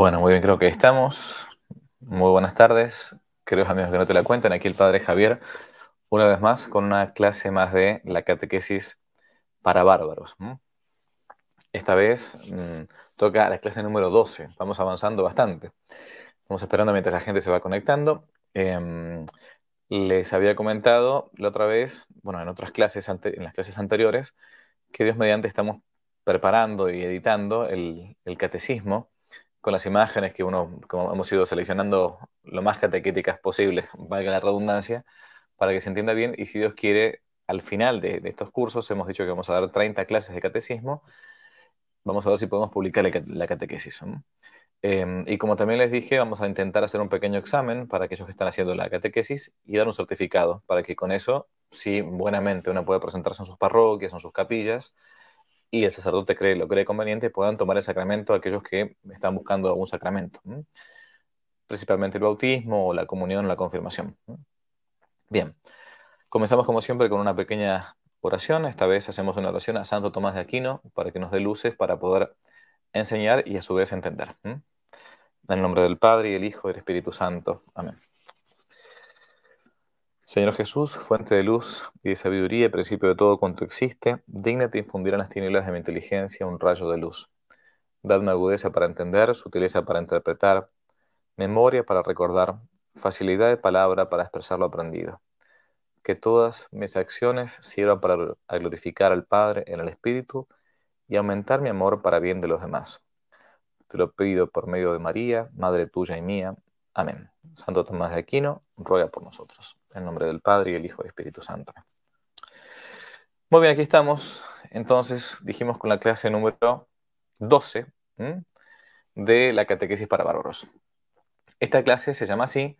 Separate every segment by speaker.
Speaker 1: Bueno, muy bien, creo que estamos. Muy buenas tardes, Creo, amigos que no te la cuentan. Aquí el padre Javier, una vez más, con una clase más de la catequesis para bárbaros. Esta vez mm, toca la clase número 12. Vamos avanzando bastante. Vamos esperando mientras la gente se va conectando. Em, les había comentado la otra vez, bueno, en otras clases, en las clases anteriores, que Dios mediante estamos preparando y editando el catecismo con las imágenes que uno, hemos ido seleccionando lo más catequéticas posibles, valga la redundancia, para que se entienda bien y si Dios quiere, al final de, estos cursos hemos dicho que vamos a dar 30 clases de catecismo, vamos a ver si podemos publicar la, catequesis. Em, y como también les dije, vamos a intentar hacer un pequeño examen para aquellos que están haciendo la catequesis y dar un certificado para que con eso, si buenamente uno puede presentarse en sus parroquias, en sus capillas, y el sacerdote cree, lo cree conveniente, puedan tomar el sacramento aquellos que están buscando algún sacramento, principalmente el bautismo o la comunión la confirmación. Bien, comenzamos como siempre con una pequeña oración, esta vez hacemos una oración a Santo Tomás de Aquino para que nos dé luces para poder enseñar y a su vez entender. En el nombre del Padre y del Hijo y del Espíritu Santo. Amén. Señor Jesús, fuente de luz y de sabiduría y principio de todo cuanto existe, dignate infundir en las tinieblas de mi inteligencia un rayo de luz. Dadme agudeza para entender, sutileza para interpretar, memoria para recordar, facilidad de palabra para expresar lo aprendido. Que todas mis acciones sirvan para glorificar al Padre en el Espíritu y aumentar mi amor para bien de los demás. Te lo pido por medio de María, Madre tuya y mía. Amén. Santo Tomás de Aquino, ruega por nosotros. En nombre del Padre y del Hijo y del Espíritu Santo. Muy bien, aquí estamos. Entonces, dijimos con la clase número 12 de la catequesis para bárbaros. Esta clase se llama así,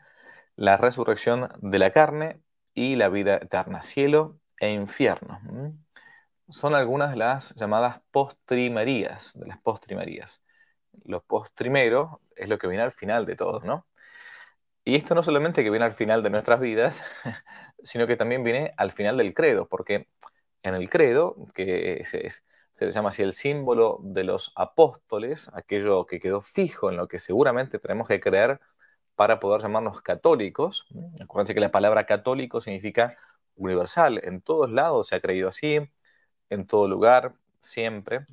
Speaker 1: la resurrección de la carne y la vida eterna, cielo e infierno. Son algunas de las llamadas postrimarías, de las postrimarías. Lo postrimero es lo que viene al final de todo, ¿no? Y esto no solamente que viene al final de nuestras vidas, sino que también viene al final del credo, porque en el credo, que se le llama así el símbolo de los apóstoles, aquello que quedó fijo en lo que seguramente tenemos que creer para poder llamarnos católicos. Acuérdense que la palabra católico significa universal, en todos lados se ha creído así, en todo lugar, siempre.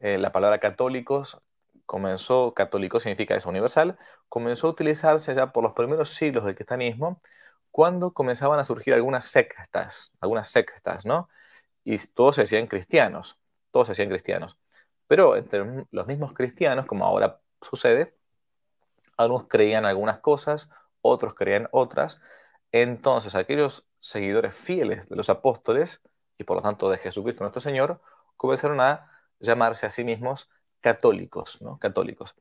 Speaker 1: Eh, la palabra católicos comenzó, católico significa eso, universal, comenzó a utilizarse ya por los primeros siglos del cristianismo, cuando comenzaban a surgir algunas sectas, algunas sectas, ¿no? Y todos se decían cristianos, todos se decían cristianos. Pero entre los mismos cristianos, como ahora sucede, algunos creían algunas cosas, otros creían otras. Entonces, aquellos seguidores fieles de los apóstoles, y por lo tanto de Jesucristo nuestro Señor, comenzaron a llamarse a sí mismos católicos, ¿no? católicos,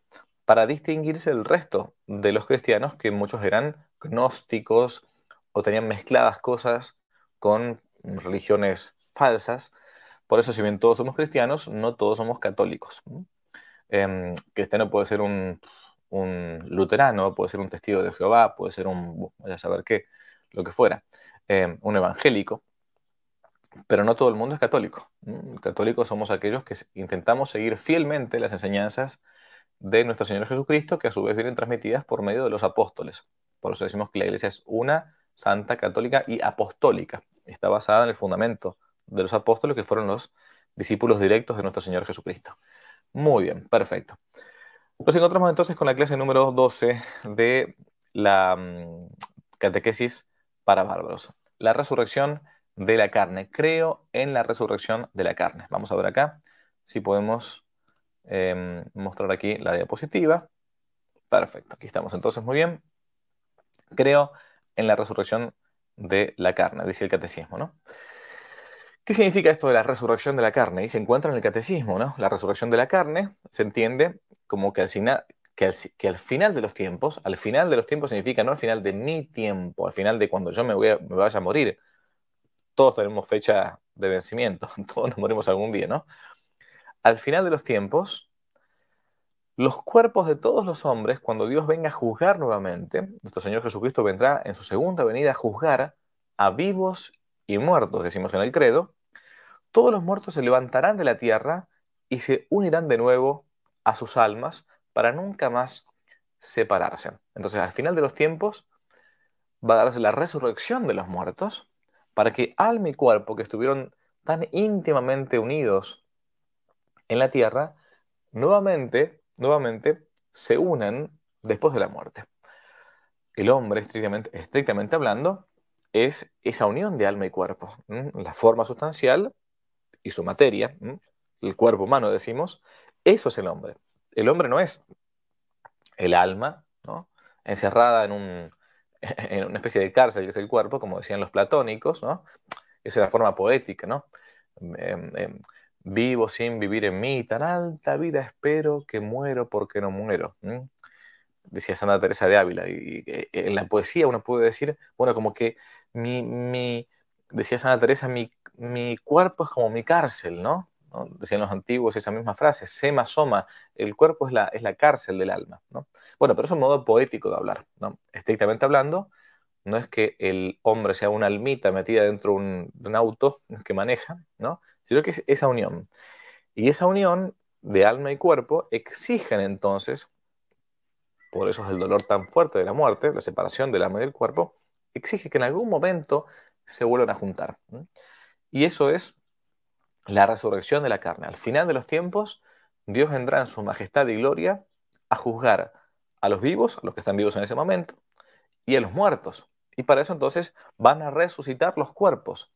Speaker 1: para distinguirse del resto de los cristianos que muchos eran gnósticos o tenían mezcladas cosas con religiones falsas. Por eso, si bien todos somos cristianos, no todos somos católicos. Eh, cristiano puede ser un, luterano, puede ser un testigo de Jehová, puede ser un, saber qué, lo que fuera, em, un evangélico pero no todo el mundo es católico. Católicos somos aquellos que intentamos seguir fielmente las enseñanzas de nuestro Señor Jesucristo, que a su vez vienen transmitidas por medio de los apóstoles. Por eso decimos que la Iglesia es una, santa, católica y apostólica. Está basada en el fundamento de los apóstoles, que fueron los discípulos directos de nuestro Señor Jesucristo. Muy bien, perfecto. Nos encontramos entonces con la clase número 12 de la mm, catequesis para bárbaros. La resurrección de la carne. Creo en la resurrección de la carne. Vamos a ver acá si podemos em, mostrar aquí la diapositiva. Perfecto, aquí estamos entonces, muy bien. Creo en la resurrección de la carne, dice el catecismo, ¿no? ¿Qué significa esto de la resurrección de la carne? Y se encuentra en el catecismo, ¿no? La resurrección de la carne se entiende como que al, que al final de los tiempos, al final de los tiempos significa no al final de mi tiempo, al final de cuando yo me, voy me vaya a morir, todos tenemos fecha de vencimiento, todos nos morimos algún día, ¿no? Al final de los tiempos, los cuerpos de todos los hombres, cuando Dios venga a juzgar nuevamente, nuestro Señor Jesucristo vendrá en su segunda venida a juzgar a vivos y muertos, decimos en el credo, todos los muertos se levantarán de la tierra y se unirán de nuevo a sus almas para nunca más separarse. Entonces, al final de los tiempos, va a darse la resurrección de los muertos para que alma y cuerpo que estuvieron tan íntimamente unidos en la tierra, nuevamente, nuevamente se unan después de la muerte. El hombre, estrictamente, estrictamente hablando, es esa unión de alma y cuerpo, la forma sustancial y su materia, el cuerpo humano decimos, eso es el hombre. El hombre no es el alma encerrada en un, en una especie de cárcel que es el cuerpo, como decían los platónicos, ¿no? Esa es la forma poética, ¿no? Em, em, em, vivo sin vivir en mí, tan alta vida espero que muero porque no muero. Decía Santa Teresa de Ávila. Y, eh, en la poesía uno puede decir, bueno, como que mi, mi decía Santa Teresa, mi, mi cuerpo es como mi cárcel, ¿no? Decían los antiguos esa misma frase, sema soma, el cuerpo es la, es la cárcel del alma. ¿no? Bueno, pero es un modo poético de hablar. ¿no? Estrictamente hablando, no es que el hombre sea una almita metida dentro de un, auto que maneja, ¿no? sino que es esa unión. Y esa unión de alma y cuerpo exigen entonces, por eso es el dolor tan fuerte de la muerte, la separación del alma y del cuerpo, exige que en algún momento se vuelvan a juntar. Y eso es la resurrección de la carne. Al final de los tiempos, Dios vendrá en su majestad y gloria a juzgar a los vivos, a los que están vivos en ese momento, y a los muertos. Y para eso entonces van a resucitar los cuerpos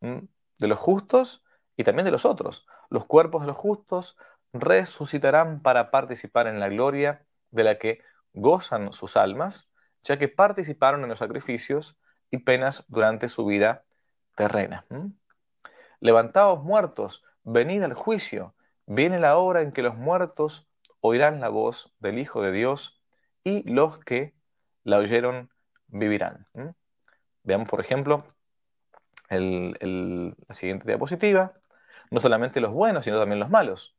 Speaker 1: de los justos y también de los otros. Los cuerpos de los justos resucitarán para participar en la gloria de la que gozan sus almas, ya que participaron en los sacrificios y penas durante su vida terrena. Levantados muertos, venid al juicio. Viene la hora en que los muertos oirán la voz del Hijo de Dios y los que la oyeron vivirán. Veamos, por ejemplo, la siguiente diapositiva. No solamente los buenos, sino también los malos.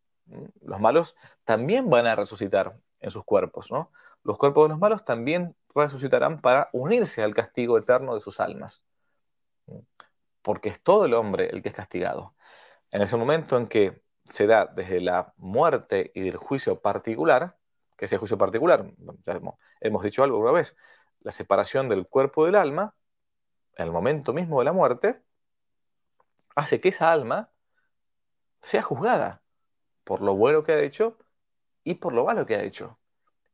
Speaker 1: Los malos también van a resucitar en sus cuerpos, ¿no? Los cuerpos de los malos también resucitarán para unirse al castigo eterno de sus almas porque es todo el hombre el que es castigado. En ese momento en que se da desde la muerte y del juicio particular, que el juicio particular, hemos, dicho algo una vez, la separación del cuerpo del alma, en el momento mismo de la muerte, hace que esa alma sea juzgada por lo bueno que ha hecho y por lo malo que ha hecho.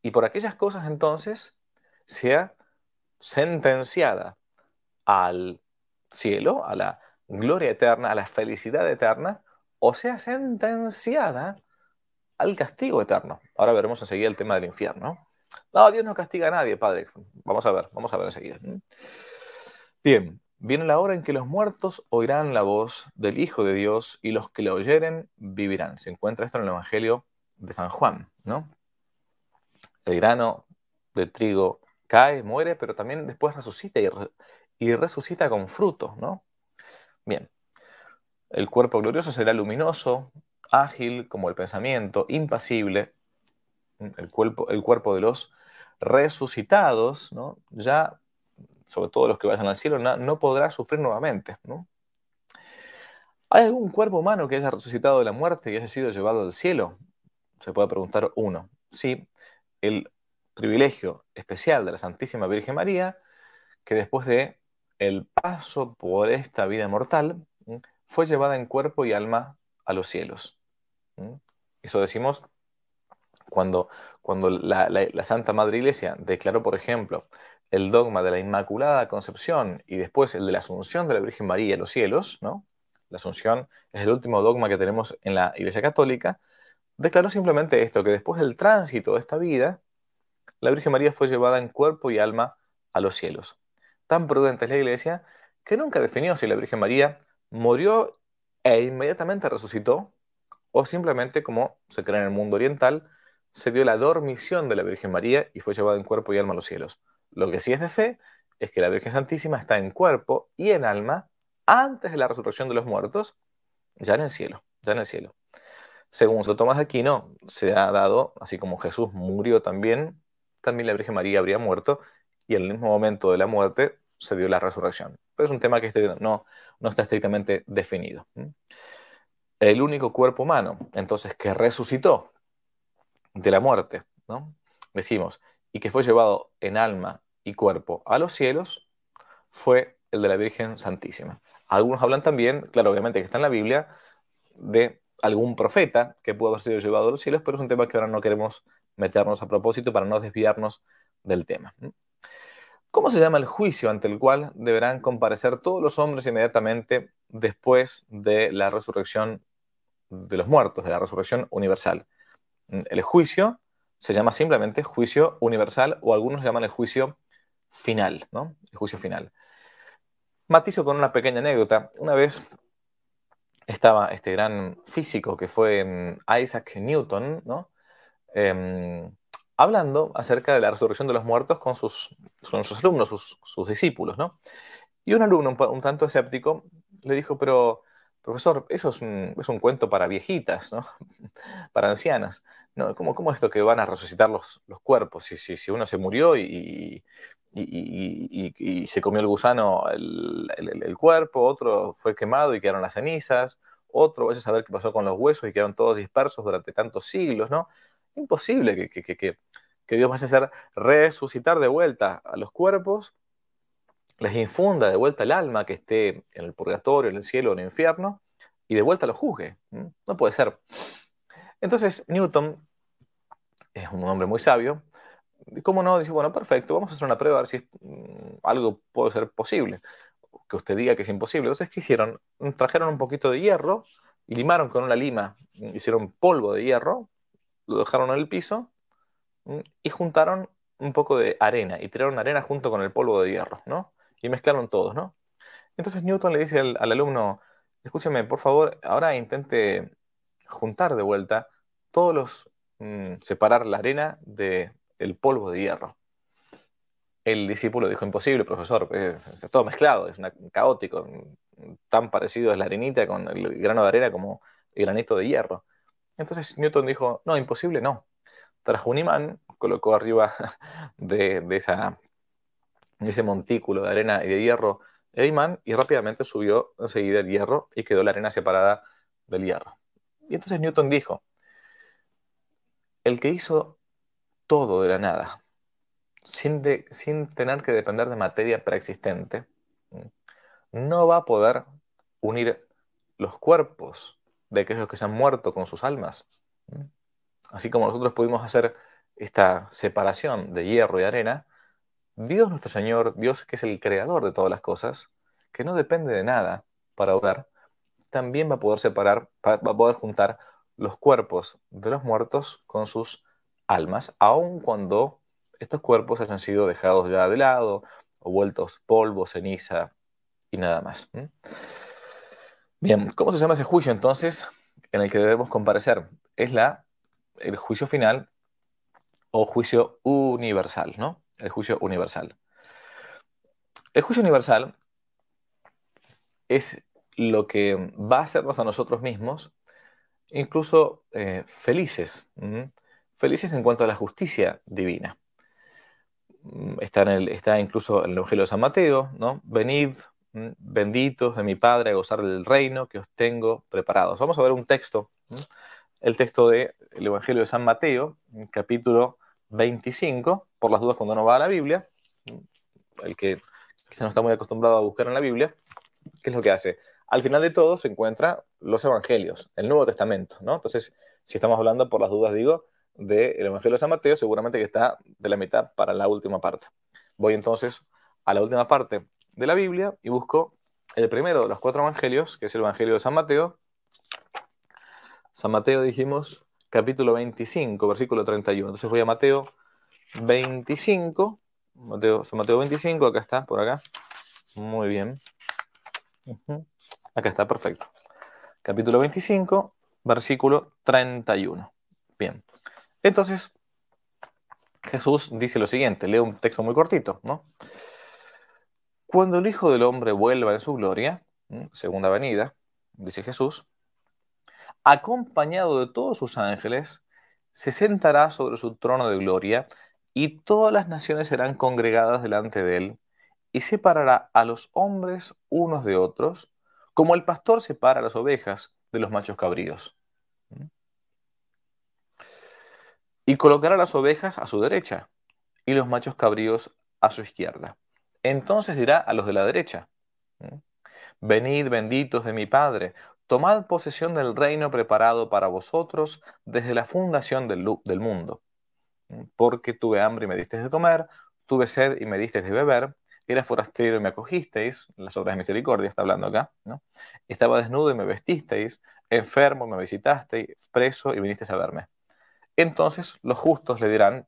Speaker 1: Y por aquellas cosas entonces sea sentenciada al cielo, a la gloria eterna, a la felicidad eterna, o sea sentenciada al castigo eterno. Ahora veremos enseguida el tema del infierno. No, Dios no castiga a nadie, Padre. Vamos a ver, vamos a ver enseguida. Bien, viene la hora en que los muertos oirán la voz del Hijo de Dios y los que la oyeren vivirán. Se encuentra esto en el Evangelio de San Juan, ¿no? El grano de trigo cae, muere, pero también después resucita y y resucita con fruto, ¿no? Bien, el cuerpo glorioso será luminoso, ágil como el pensamiento, impasible, el cuerpo, el cuerpo de los resucitados, ¿no? Ya, sobre todo los que vayan al cielo, no, no podrá sufrir nuevamente, ¿no? ¿Hay algún cuerpo humano que haya resucitado de la muerte y haya sido llevado al cielo? Se puede preguntar uno. Sí, el privilegio especial de la Santísima Virgen María, que después de el paso por esta vida mortal, fue llevada en cuerpo y alma a los cielos. Eso decimos cuando, la, Santa Madre Iglesia declaró, por ejemplo, el dogma de la Inmaculada Concepción y después el de la Asunción de la Virgen María a los cielos, La Asunción es el último dogma que tenemos en la Iglesia Católica, declaró simplemente esto, que después del tránsito de esta vida, la Virgen María fue llevada en cuerpo y alma a los cielos tan prudente es la Iglesia que nunca definió si la Virgen María murió e inmediatamente resucitó o simplemente, como se cree en el mundo oriental, se dio la dormición de la Virgen María y fue llevada en cuerpo y alma a los cielos. Lo que sí es de fe es que la Virgen Santísima está en cuerpo y en alma antes de la resurrección de los muertos, ya en el cielo, ya en el cielo. Según Santo Tomás Aquino, se ha dado, así como Jesús murió también, también la Virgen María habría muerto y en el mismo momento de la muerte se dio la resurrección. Pero es un tema que este no, no está estrictamente definido. El único cuerpo humano, entonces, que resucitó de la muerte, decimos, y que fue llevado en alma y cuerpo a los cielos, fue el de la Virgen Santísima. Algunos hablan también, claro, obviamente que está en la Biblia, de algún profeta que pudo haber sido llevado a los cielos, pero es un tema que ahora no queremos meternos a propósito para no desviarnos del tema. ¿Cómo se llama el juicio ante el cual deberán comparecer todos los hombres inmediatamente después de la resurrección de los muertos, de la resurrección universal? Mm, el juicio se llama simplemente juicio universal o algunos llaman el juicio final, ¿no? El juicio final. Matizo con una pequeña anécdota. Una vez estaba este gran físico que fue mm, Isaac Newton, ¿no? Em, hablando acerca de la resurrección de los muertos con sus, con sus alumnos, sus, discípulos, ¿no? Y un alumno un, tanto escéptico le dijo, pero profesor, eso es un, cuento para viejitas, ¿no? para ancianas. ¿no? ¿Cómo, ¿Cómo, es esto que van a resucitar los, cuerpos? Si, si, si, uno se murió y, y, se comió el gusano el, cuerpo, otro fue quemado y quedaron las cenizas, otro, vaya a saber qué pasó con los huesos y quedaron todos dispersos durante tantos siglos, ¿no? Imposible que, Dios vaya a hacer resucitar de vuelta a los cuerpos, les infunda de vuelta el alma que esté en el purgatorio, en el cielo o en el infierno, y de vuelta lo juzgue. No puede ser. Entonces, Newton es un hombre muy sabio. ¿Cómo no? Dice, bueno, perfecto, vamos a hacer una prueba a ver si mm, algo puede ser posible. Que usted diga que es imposible. Entonces, ¿qué hicieron? Trajeron un poquito de hierro, y limaron con una lima, hicieron polvo de hierro, lo dejaron en el piso mm, y juntaron un poco de arena y tiraron arena junto con el polvo de hierro, ¿no? Y mezclaron todos, ¿no? Entonces Newton le dice al, alumno, escúcheme, por favor, ahora intente juntar de vuelta todos los, mm, separar la arena del el polvo de hierro. El discípulo dijo, imposible, profesor, eh, está todo mezclado, es una, caótico, mm, tan parecido es la arenita con el grano de arena como el granito de hierro. Entonces Newton dijo, no, imposible no. Trajo un imán, colocó arriba de, ese montículo de arena y de hierro el imán y rápidamente subió enseguida el hierro y quedó la arena separada del hierro. Y entonces Newton dijo, el que hizo todo de la nada, sin tener que depender de materia preexistente, no va a poder unir los cuerpos de aquellos que se han muerto con sus almas. Así como nosotros pudimos hacer esta separación de hierro y arena, Dios nuestro Señor, Dios que es el creador de todas las cosas, que no depende de nada para orar, también va a poder separar, va a poder juntar los cuerpos de los muertos con sus almas, aun cuando estos cuerpos hayan sido dejados ya de lado o vueltos polvo, ceniza y nada más. Bien, ¿cómo se llama ese juicio entonces en el que debemos comparecer? Es la, el juicio final o juicio universal, ¿no? El juicio universal. El juicio universal es lo que va a hacernos a nosotros mismos incluso eh, felices, felices en cuanto a la justicia divina. Mm, está, en el, está incluso en el Evangelio de San Mateo, ¿no? Venid, benditos de mi Padre, a gozar del reino que os tengo preparados. Vamos a ver un texto, el texto del Evangelio de San Mateo, capítulo 25, por las dudas cuando uno va a la Biblia, el que quizá no está muy acostumbrado a buscar en la Biblia, ¿qué es lo que hace? Al final de todo se encuentran los Evangelios, el Nuevo Testamento, ¿no? Entonces, si estamos hablando por las dudas, digo, del Evangelio de San Mateo, seguramente que está de la mitad para la última parte. Voy entonces a la última parte de la Biblia y busco el primero de los cuatro evangelios, que es el Evangelio de San Mateo. San Mateo, dijimos, capítulo 25, versículo 31. Entonces voy a Mateo 25. Mateo, San Mateo 25, acá está, por acá. Muy bien. Acá está, perfecto. Capítulo 25, versículo 31. Bien. Entonces, Jesús dice lo siguiente, leo un texto muy cortito, ¿no? Cuando el Hijo del Hombre vuelva en su gloria, segunda venida, dice Jesús, acompañado de todos sus ángeles, se sentará sobre su trono de gloria y todas las naciones serán congregadas delante de él y separará a los hombres unos de otros, como el pastor separa las ovejas de los machos cabríos. Y colocará las ovejas a su derecha y los machos cabríos a su izquierda. Entonces dirá a los de la derecha, venid benditos de mi Padre, tomad posesión del reino preparado para vosotros desde la fundación del, mundo. Porque tuve hambre y me disteis de comer, tuve sed y me disteis de beber, era forastero y me acogisteis, las obras de misericordia está hablando acá, Estaba desnudo y me vestisteis, enfermo me visitasteis, preso y vinisteis a verme. Entonces los justos le dirán,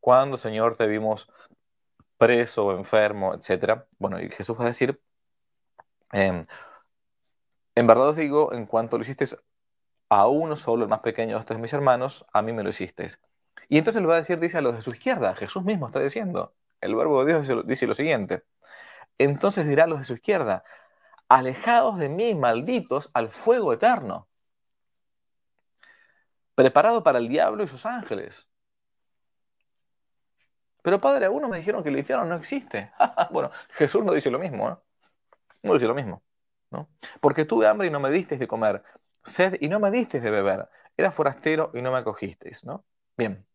Speaker 1: ¿Cuándo, Señor te vimos preso enfermo, etc. Bueno, y Jesús va a decir, em, en verdad os digo, en cuanto lo hicisteis a uno solo, el más pequeño de estos mis hermanos, a mí me lo hicisteis. Y entonces él va a decir, dice a los de su izquierda, Jesús mismo está diciendo, el verbo de Dios dice lo siguiente, entonces dirá a los de su izquierda, alejados de mí, malditos, al fuego eterno, preparado para el diablo y sus ángeles. Pero padre, algunos me dijeron que el infierno no existe. bueno, Jesús no dice lo mismo, ¿eh? No dice lo mismo, ¿no? Porque tuve hambre y no me disteis de comer, sed y no me disteis de beber, era forastero y no me acogisteis, ¿no? Bien.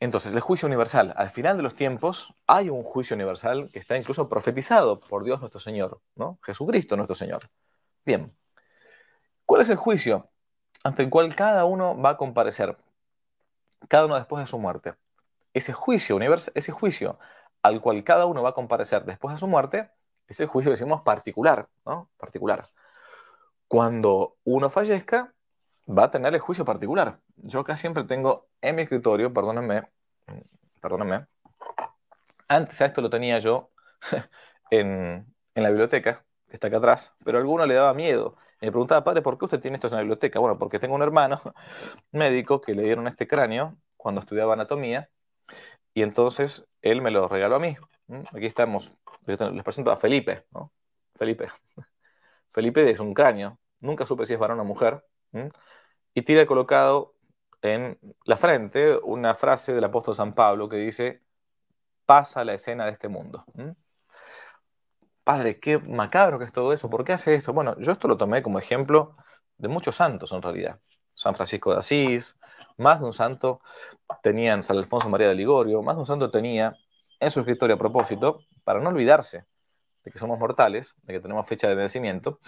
Speaker 1: Entonces, el juicio universal. Al final de los tiempos hay un juicio universal que está incluso profetizado por Dios nuestro Señor, ¿no? Jesucristo nuestro Señor. Bien. ¿Cuál es el juicio ante el cual cada uno va a comparecer? Cada uno después de su muerte ese juicio, ese juicio al cual cada uno va a comparecer después de su muerte, ese juicio decimos particular, ¿no? Particular. Cuando uno fallezca, va a tener el juicio particular. Yo acá siempre tengo en mi escritorio, perdónenme, perdónenme, antes a esto lo tenía yo en, en la biblioteca, que está acá atrás, pero a alguno le daba miedo. Me preguntaba, padre, ¿por qué usted tiene esto en la biblioteca? Bueno, porque tengo un hermano médico que le dieron este cráneo cuando estudiaba anatomía y entonces él me lo regaló a mí. Aquí estamos. Les presento a Felipe. Felipe. Felipe es un cráneo. Nunca supe si es varón o mujer. Y tiene colocado en la frente una frase del apóstol San Pablo que dice, pasa la escena de este mundo. Padre, qué macabro que es todo eso. ¿Por qué hace esto? Bueno, yo esto lo tomé como ejemplo de muchos santos en realidad. San Francisco de Asís, más de un santo tenían San Alfonso María de Ligorio, más de un santo tenía en su escritorio a propósito, para no olvidarse de que somos mortales, de que tenemos fecha de vencimiento,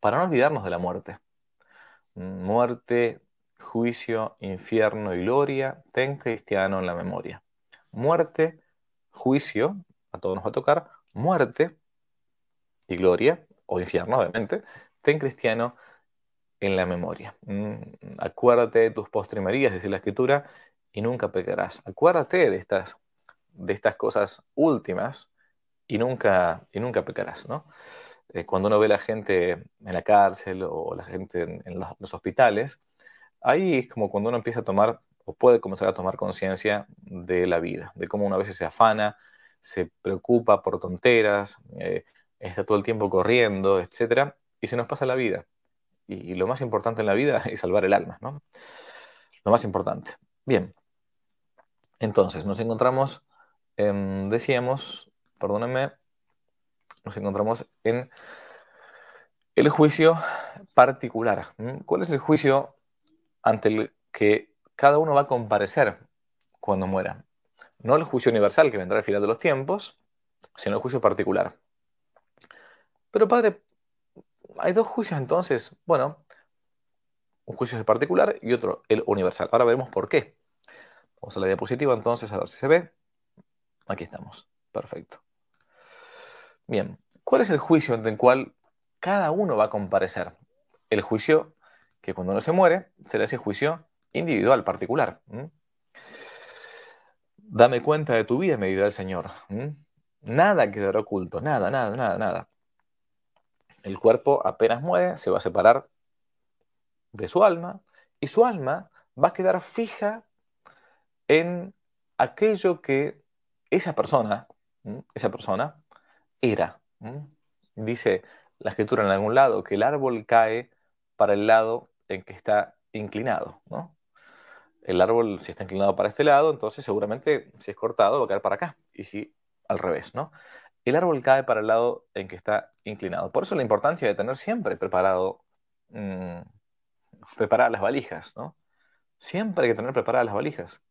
Speaker 1: para no olvidarnos de la muerte. Muerte, juicio, infierno y gloria, ten cristiano en la memoria. Muerte, juicio, a todos nos va a tocar, muerte y gloria, o infierno obviamente, ten cristiano en la memoria. Mm, acuérdate de tus postrimerías, dice la escritura, y nunca pecarás. Acuérdate de estas, de estas cosas últimas y nunca, y nunca pecarás, ¿no? Eh, cuando uno ve la gente en la cárcel o la gente en, los, hospitales, ahí es como cuando uno empieza a tomar o puede comenzar a tomar conciencia de la vida, de cómo una vez se afana, se preocupa por tonteras, eh, está todo el tiempo corriendo, etcétera, y se nos pasa la vida y, lo más importante en la vida es salvar el alma, ¿no? Lo más importante. Bien. Entonces, nos encontramos, decíamos, perdónenme, nos encontramos en el juicio particular. ¿Cuál es el juicio ante el que cada uno va a comparecer cuando muera? No el juicio universal que vendrá al final de los tiempos, sino el juicio particular. Pero padre, hay dos juicios entonces. Bueno, un juicio es el particular y otro el universal. Ahora veremos por qué. Vamos a la diapositiva entonces a ver si se ve. Aquí estamos. Perfecto. Bien, ¿cuál es el juicio en el cual cada uno va a comparecer? El juicio que cuando uno se muere será ese juicio individual, particular. Dame cuenta de tu vida, me dirá el Señor. Nada quedará oculto, nada, nada, nada, nada. El cuerpo apenas muere, se va a separar de su alma y su alma va a quedar fija en aquello que esa persona, esa persona era. Dice la escritura en algún lado que el árbol cae para el lado en que está inclinado. El árbol, si está inclinado para este lado, entonces seguramente si es cortado va a caer para acá. Y si al revés, ¿no? el árbol cae para el lado en que está inclinado. Por eso la importancia de tener siempre preparado, mm, las valijas, ¿no? Siempre hay que tener preparadas las valijas.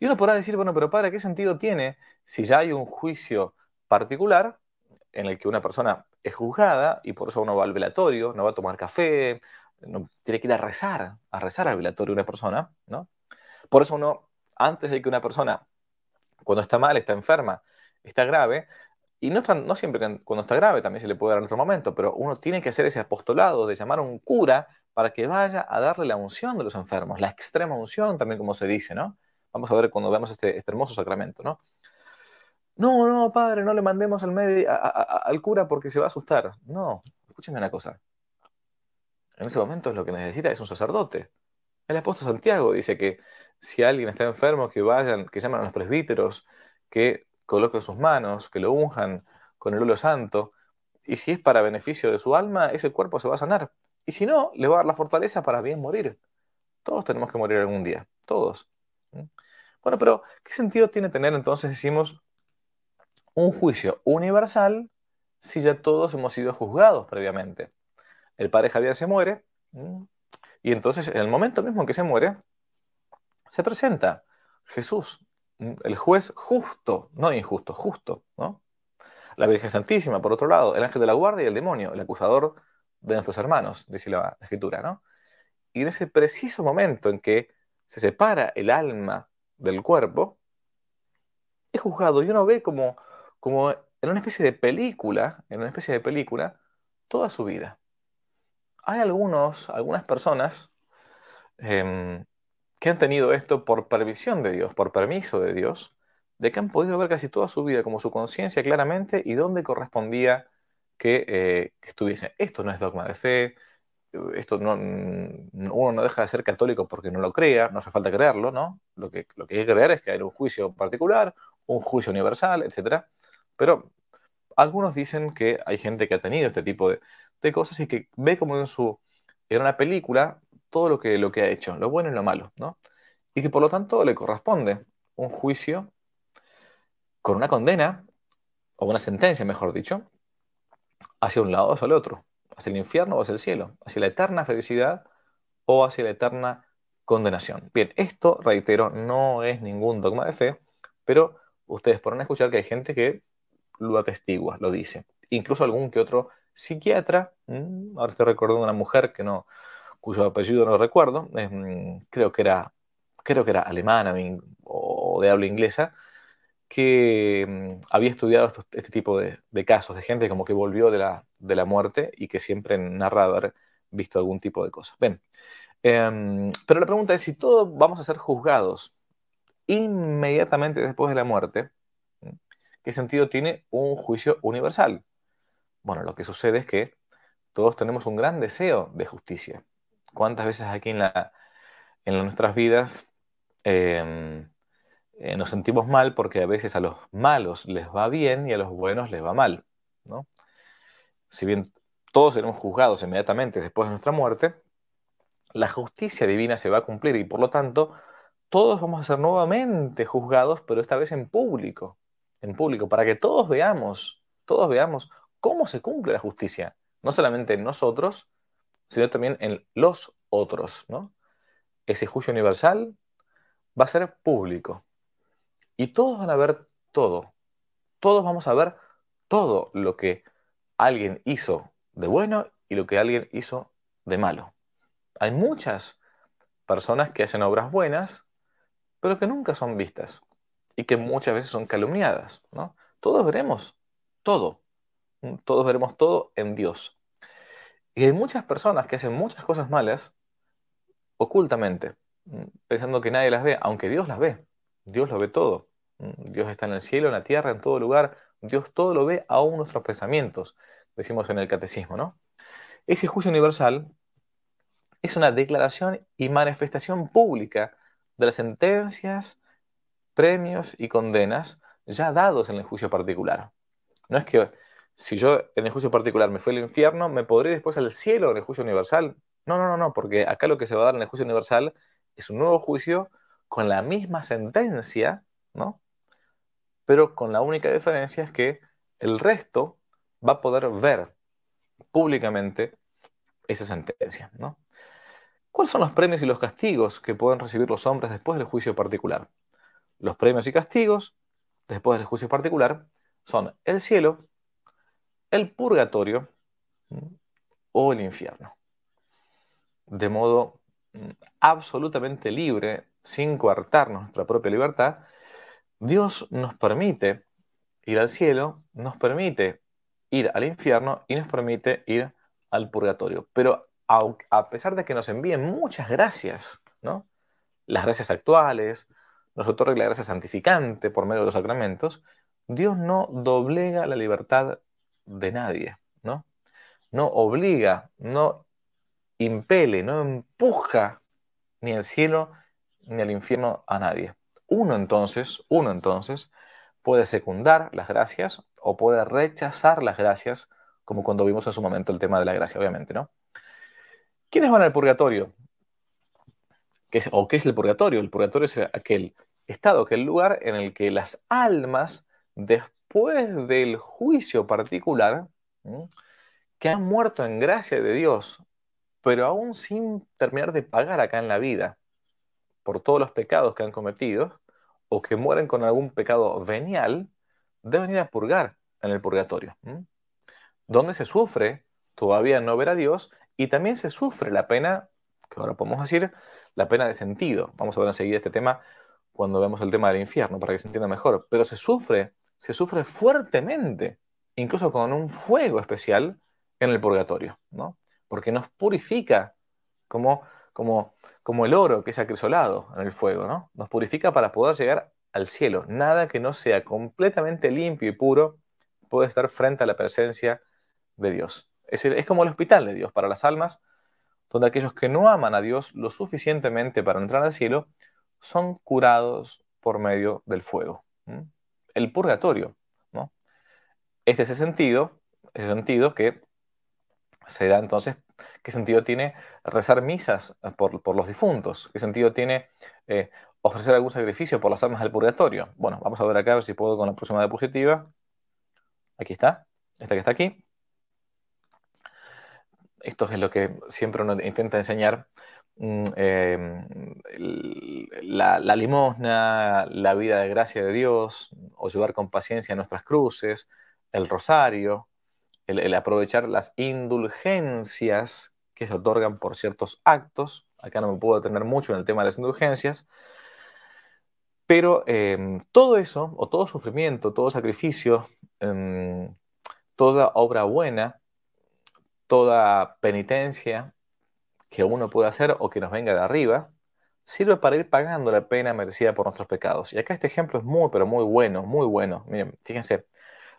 Speaker 1: Y uno podrá decir, bueno, pero para ¿qué sentido tiene si ya hay un juicio particular en el que una persona es juzgada y por eso uno va al velatorio, no va a tomar café, no, tiene que ir a rezar, a rezar al velatorio una persona, ¿no? Por eso uno, antes de que una persona, cuando está mal, está enferma, está grave, y no, siempre cuando está grave, también se le puede dar en otro momento, pero uno tiene que hacer ese apostolado de llamar a un cura para que vaya a darle la unción de los enfermos, la extrema unción también como se dice, ¿no? Vamos a ver cuando veamos este, este hermoso sacramento, ¿no? No, no, padre, no le mandemos al, al cura porque se va a asustar. No, escúcheme una cosa. En ese momento lo que necesita es un sacerdote. El apóstol Santiago dice que si alguien está enfermo, que vayan, que llaman a los presbíteros, que coloquen sus manos, que lo unjan con el óleo santo, y si es para beneficio de su alma, ese cuerpo se va a sanar. Y si no, le va a dar la fortaleza para bien morir. Todos tenemos que morir algún día, todos. ¿Mm? Bueno, pero ¿qué sentido tiene tener entonces, decimos, un juicio universal si ya todos hemos sido juzgados previamente? El padre Javier se muere ¿Mm? y entonces en el momento mismo en que se muere, se presenta Jesús el juez justo, no injusto, justo, La Virgen Santísima, por otro lado, el ángel de la guardia y el demonio, el acusador de nuestros hermanos, dice la escritura, ¿no? Y en ese preciso momento en que se separa el alma del cuerpo, es juzgado y uno ve como, como en una especie de película, en una especie de película, toda su vida. Hay algunos, algunas personas em, que han tenido esto por permisión de Dios, por permiso de Dios, de que han podido ver casi toda su vida como su conciencia claramente y dónde correspondía que eh, estuviese. Esto no es dogma de fe, esto no, mm, uno no deja de ser católico porque no lo crea, no hace falta creerlo, ¿no? Lo que, lo que hay que creer es que hay un juicio particular, un juicio universal, etc. Pero algunos dicen que hay gente que ha tenido este tipo de, cosas y que ve como en su en una película todo lo que, lo que ha hecho, lo bueno y lo malo, ¿no? Y que por lo tanto le corresponde un juicio con una condena, o una sentencia, mejor dicho, hacia un lado o hacia el otro, hacia el infierno o hacia el cielo, hacia la eterna felicidad o hacia la eterna condenación. Bien, esto, reitero, no es ningún dogma de fe, pero ustedes podrán escuchar que hay gente que lo atestigua, lo dice. Incluso algún que otro psiquiatra, mm, ahora estoy recordando una mujer que no, cuyo apellido no recuerdo, mm, creo, que era, creo que era alemana o de habla inglesa, que mm, había estudiado este tipo de, casos, de gente como que volvió de la, muerte y que siempre narra haber visto algún tipo de cosas. Em, pero la pregunta es si todos vamos a ser juzgados inmediatamente después de la muerte, ¿qué sentido tiene un juicio universal? Bueno, lo que sucede es que todos tenemos un gran deseo de justicia cuántas veces aquí en, nuestras vidas em, eh, nos sentimos mal porque a veces a los malos les va bien y a los buenos les va mal. ¿no? Si bien todos seremos juzgados inmediatamente después de nuestra muerte, la justicia divina se va a cumplir y por lo tanto todos vamos a ser nuevamente juzgados, pero esta vez en público, en público, para que todos veamos, todos veamos cómo se cumple la justicia, no solamente en nosotros, sino también en los otros, ¿no? Ese juicio universal va a ser público. Y todos van a ver todo. Todos vamos a ver todo lo que alguien hizo de bueno y lo que alguien hizo de malo. Hay muchas personas que hacen obras buenas, pero que nunca son vistas y que muchas veces son calumniadas. ¿no? Todos veremos todo. Todos veremos todo en Dios. Y hay muchas personas que hacen muchas cosas malas ocultamente, mm, pensando que nadie las ve, aunque Dios las ve. Dios lo ve todo. Mm, Dios está en el cielo, en la tierra, en todo lugar. Dios todo lo ve, aún nuestros pensamientos, decimos en el catecismo, ¿no? Ese juicio universal es una declaración y manifestación pública de las sentencias, premios y condenas ya dados en el juicio particular. No es que si yo en el juicio particular me fui al infierno, ¿me podré después al cielo en el juicio universal? No, no, no, no, porque acá lo que se va a dar en el juicio universal es un nuevo juicio con la misma sentencia, ¿no? Pero con la única diferencia es que el resto va a poder ver públicamente esa sentencia, ¿no? ¿Cuáles son los premios y los castigos que pueden recibir los hombres después del juicio particular? Los premios y castigos después del juicio particular son el cielo, el purgatorio o el infierno. De modo mm, absolutamente libre, sin coartar nuestra propia libertad, Dios nos permite ir al cielo, nos permite ir al infierno y nos permite ir al purgatorio. Pero a pesar de que nos envíen muchas gracias, ¿no? las gracias actuales, nos otorga la gracia santificante por medio de los sacramentos, Dios no doblega la libertad de nadie, ¿no? No obliga, no impele, no empuja ni el cielo ni el infierno a nadie. Uno entonces, uno entonces, puede secundar las gracias o puede rechazar las gracias, como cuando vimos en su momento el tema de la gracia, obviamente, ¿no? ¿Quiénes van al purgatorio? ¿Qué es, ¿O qué es el purgatorio? El purgatorio es aquel estado, aquel lugar en el que las almas, después después del juicio particular, que han muerto en gracia de Dios, pero aún sin terminar de pagar acá en la vida por todos los pecados que han cometido, o que mueren con algún pecado venial, deben ir a purgar en el purgatorio, donde se sufre todavía no ver a Dios y también se sufre la pena, que ahora podemos decir, la pena de sentido. Vamos a ver enseguida este tema cuando vemos el tema del infierno, para que se entienda mejor, pero se sufre se sufre fuertemente, incluso con un fuego especial en el purgatorio, ¿no? Porque nos purifica como, como, como el oro que es acrisolado en el fuego, ¿no? Nos purifica para poder llegar al cielo. Nada que no sea completamente limpio y puro puede estar frente a la presencia de Dios. Es, como el hospital de Dios para las almas, donde aquellos que no aman a Dios lo suficientemente para entrar al cielo son curados por medio del fuego el purgatorio. Este es el sentido, ese sentido que se da entonces, qué sentido tiene rezar misas por, los difuntos, qué sentido tiene eh, ofrecer algún sacrificio por las almas del purgatorio. Bueno, vamos a ver acá ver si puedo con la próxima diapositiva. Aquí está, esta que está aquí. Esto es lo que siempre uno intenta enseñar Mm, em, la, limosna, la vida de gracia de Dios, o llevar con paciencia nuestras cruces, el rosario, el, aprovechar las indulgencias que se otorgan por ciertos actos. Acá no me puedo detener mucho en el tema de las indulgencias. Pero em, todo eso, o todo sufrimiento, todo sacrificio, em, toda obra buena, toda penitencia, que uno puede hacer o que nos venga de arriba, sirve para ir pagando la pena merecida por nuestros pecados. Y acá este ejemplo es muy, pero muy bueno, muy bueno. Miren, fíjense,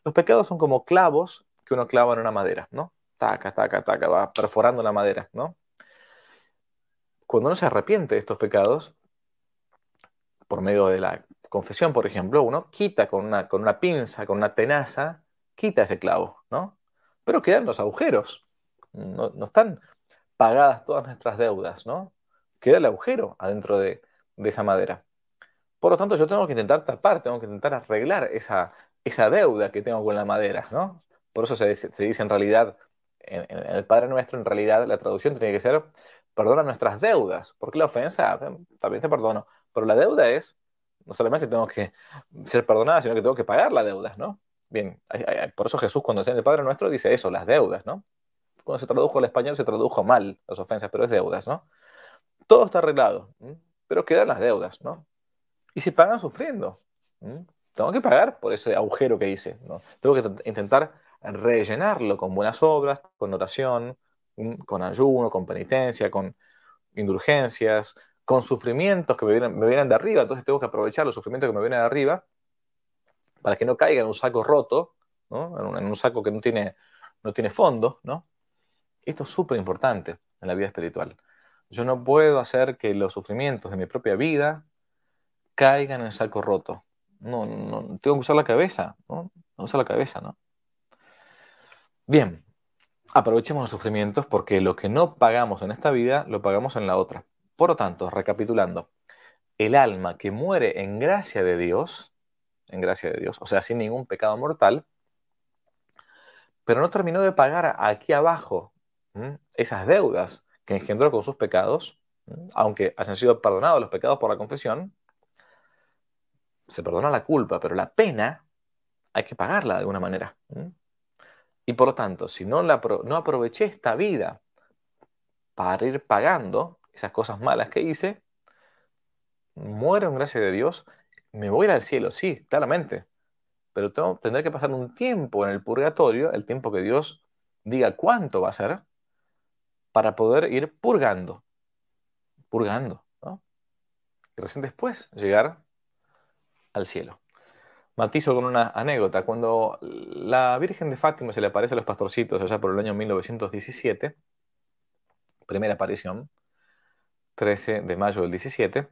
Speaker 1: los pecados son como clavos que uno clava en una madera, ¿no? Taca, taca, taca, va perforando la madera, ¿no? Cuando uno se arrepiente de estos pecados, por medio de la confesión, por ejemplo, uno quita con una, con una pinza, con una tenaza, quita ese clavo, ¿no? Pero quedan los agujeros, no, no están pagadas todas nuestras deudas, ¿no? Queda el agujero adentro de, esa madera. Por lo tanto, yo tengo que intentar tapar, tengo que intentar arreglar esa, deuda que tengo con la madera, ¿no? Por eso se, dice en realidad, en, el Padre Nuestro, en realidad la traducción tiene que ser, perdona nuestras deudas, porque la ofensa, eh, también te perdono, pero la deuda es, no solamente tengo que ser perdonada, sino que tengo que pagar la deuda, ¿no? Bien, por eso Jesús cuando enseña el Padre Nuestro dice eso, las deudas, ¿no? cuando se tradujo al español se tradujo mal las ofensas, pero es deudas, ¿no? Todo está arreglado, pero quedan las deudas, ¿no? Y se pagan sufriendo. Tengo que pagar por ese agujero que hice, ¿no? Tengo que intentar rellenarlo con buenas obras, con oración, con ayuno, con penitencia, con indulgencias, con sufrimientos que me vienen, de arriba, entonces tengo que aprovechar los sufrimientos que me vienen de arriba para que no caiga en un saco roto, ¿no? En, un, en un saco que no tiene, no tiene fondo, ¿no? Esto es súper importante en la vida espiritual. Yo no puedo hacer que los sufrimientos de mi propia vida caigan en el saco roto. No, no, tengo que usar la cabeza, ¿no? Usar la cabeza, ¿no? Bien, aprovechemos los sufrimientos porque lo que no pagamos en esta vida lo pagamos en la otra. Por lo tanto, recapitulando, el alma que muere en gracia de Dios, en gracia de Dios, o sea, sin ningún pecado mortal, pero no terminó de pagar aquí abajo esas deudas que engendró con sus pecados, aunque hayan sido perdonados los pecados por la confesión, se perdona la culpa, pero la pena hay que pagarla de alguna manera. Y por lo tanto, si no, la, no aproveché esta vida para ir pagando esas cosas malas que hice, muero en gracia de Dios, me voy al cielo, sí, claramente, pero tengo, tendré que pasar un tiempo en el purgatorio, el tiempo que Dios diga cuánto va a ser, para poder ir purgando, purgando, ¿no? Y recién después llegar al cielo. Matizo con una anécdota. Cuando la Virgen de Fátima se le aparece a los pastorcitos allá por el año 1917, primera aparición, 13 de mayo del 17,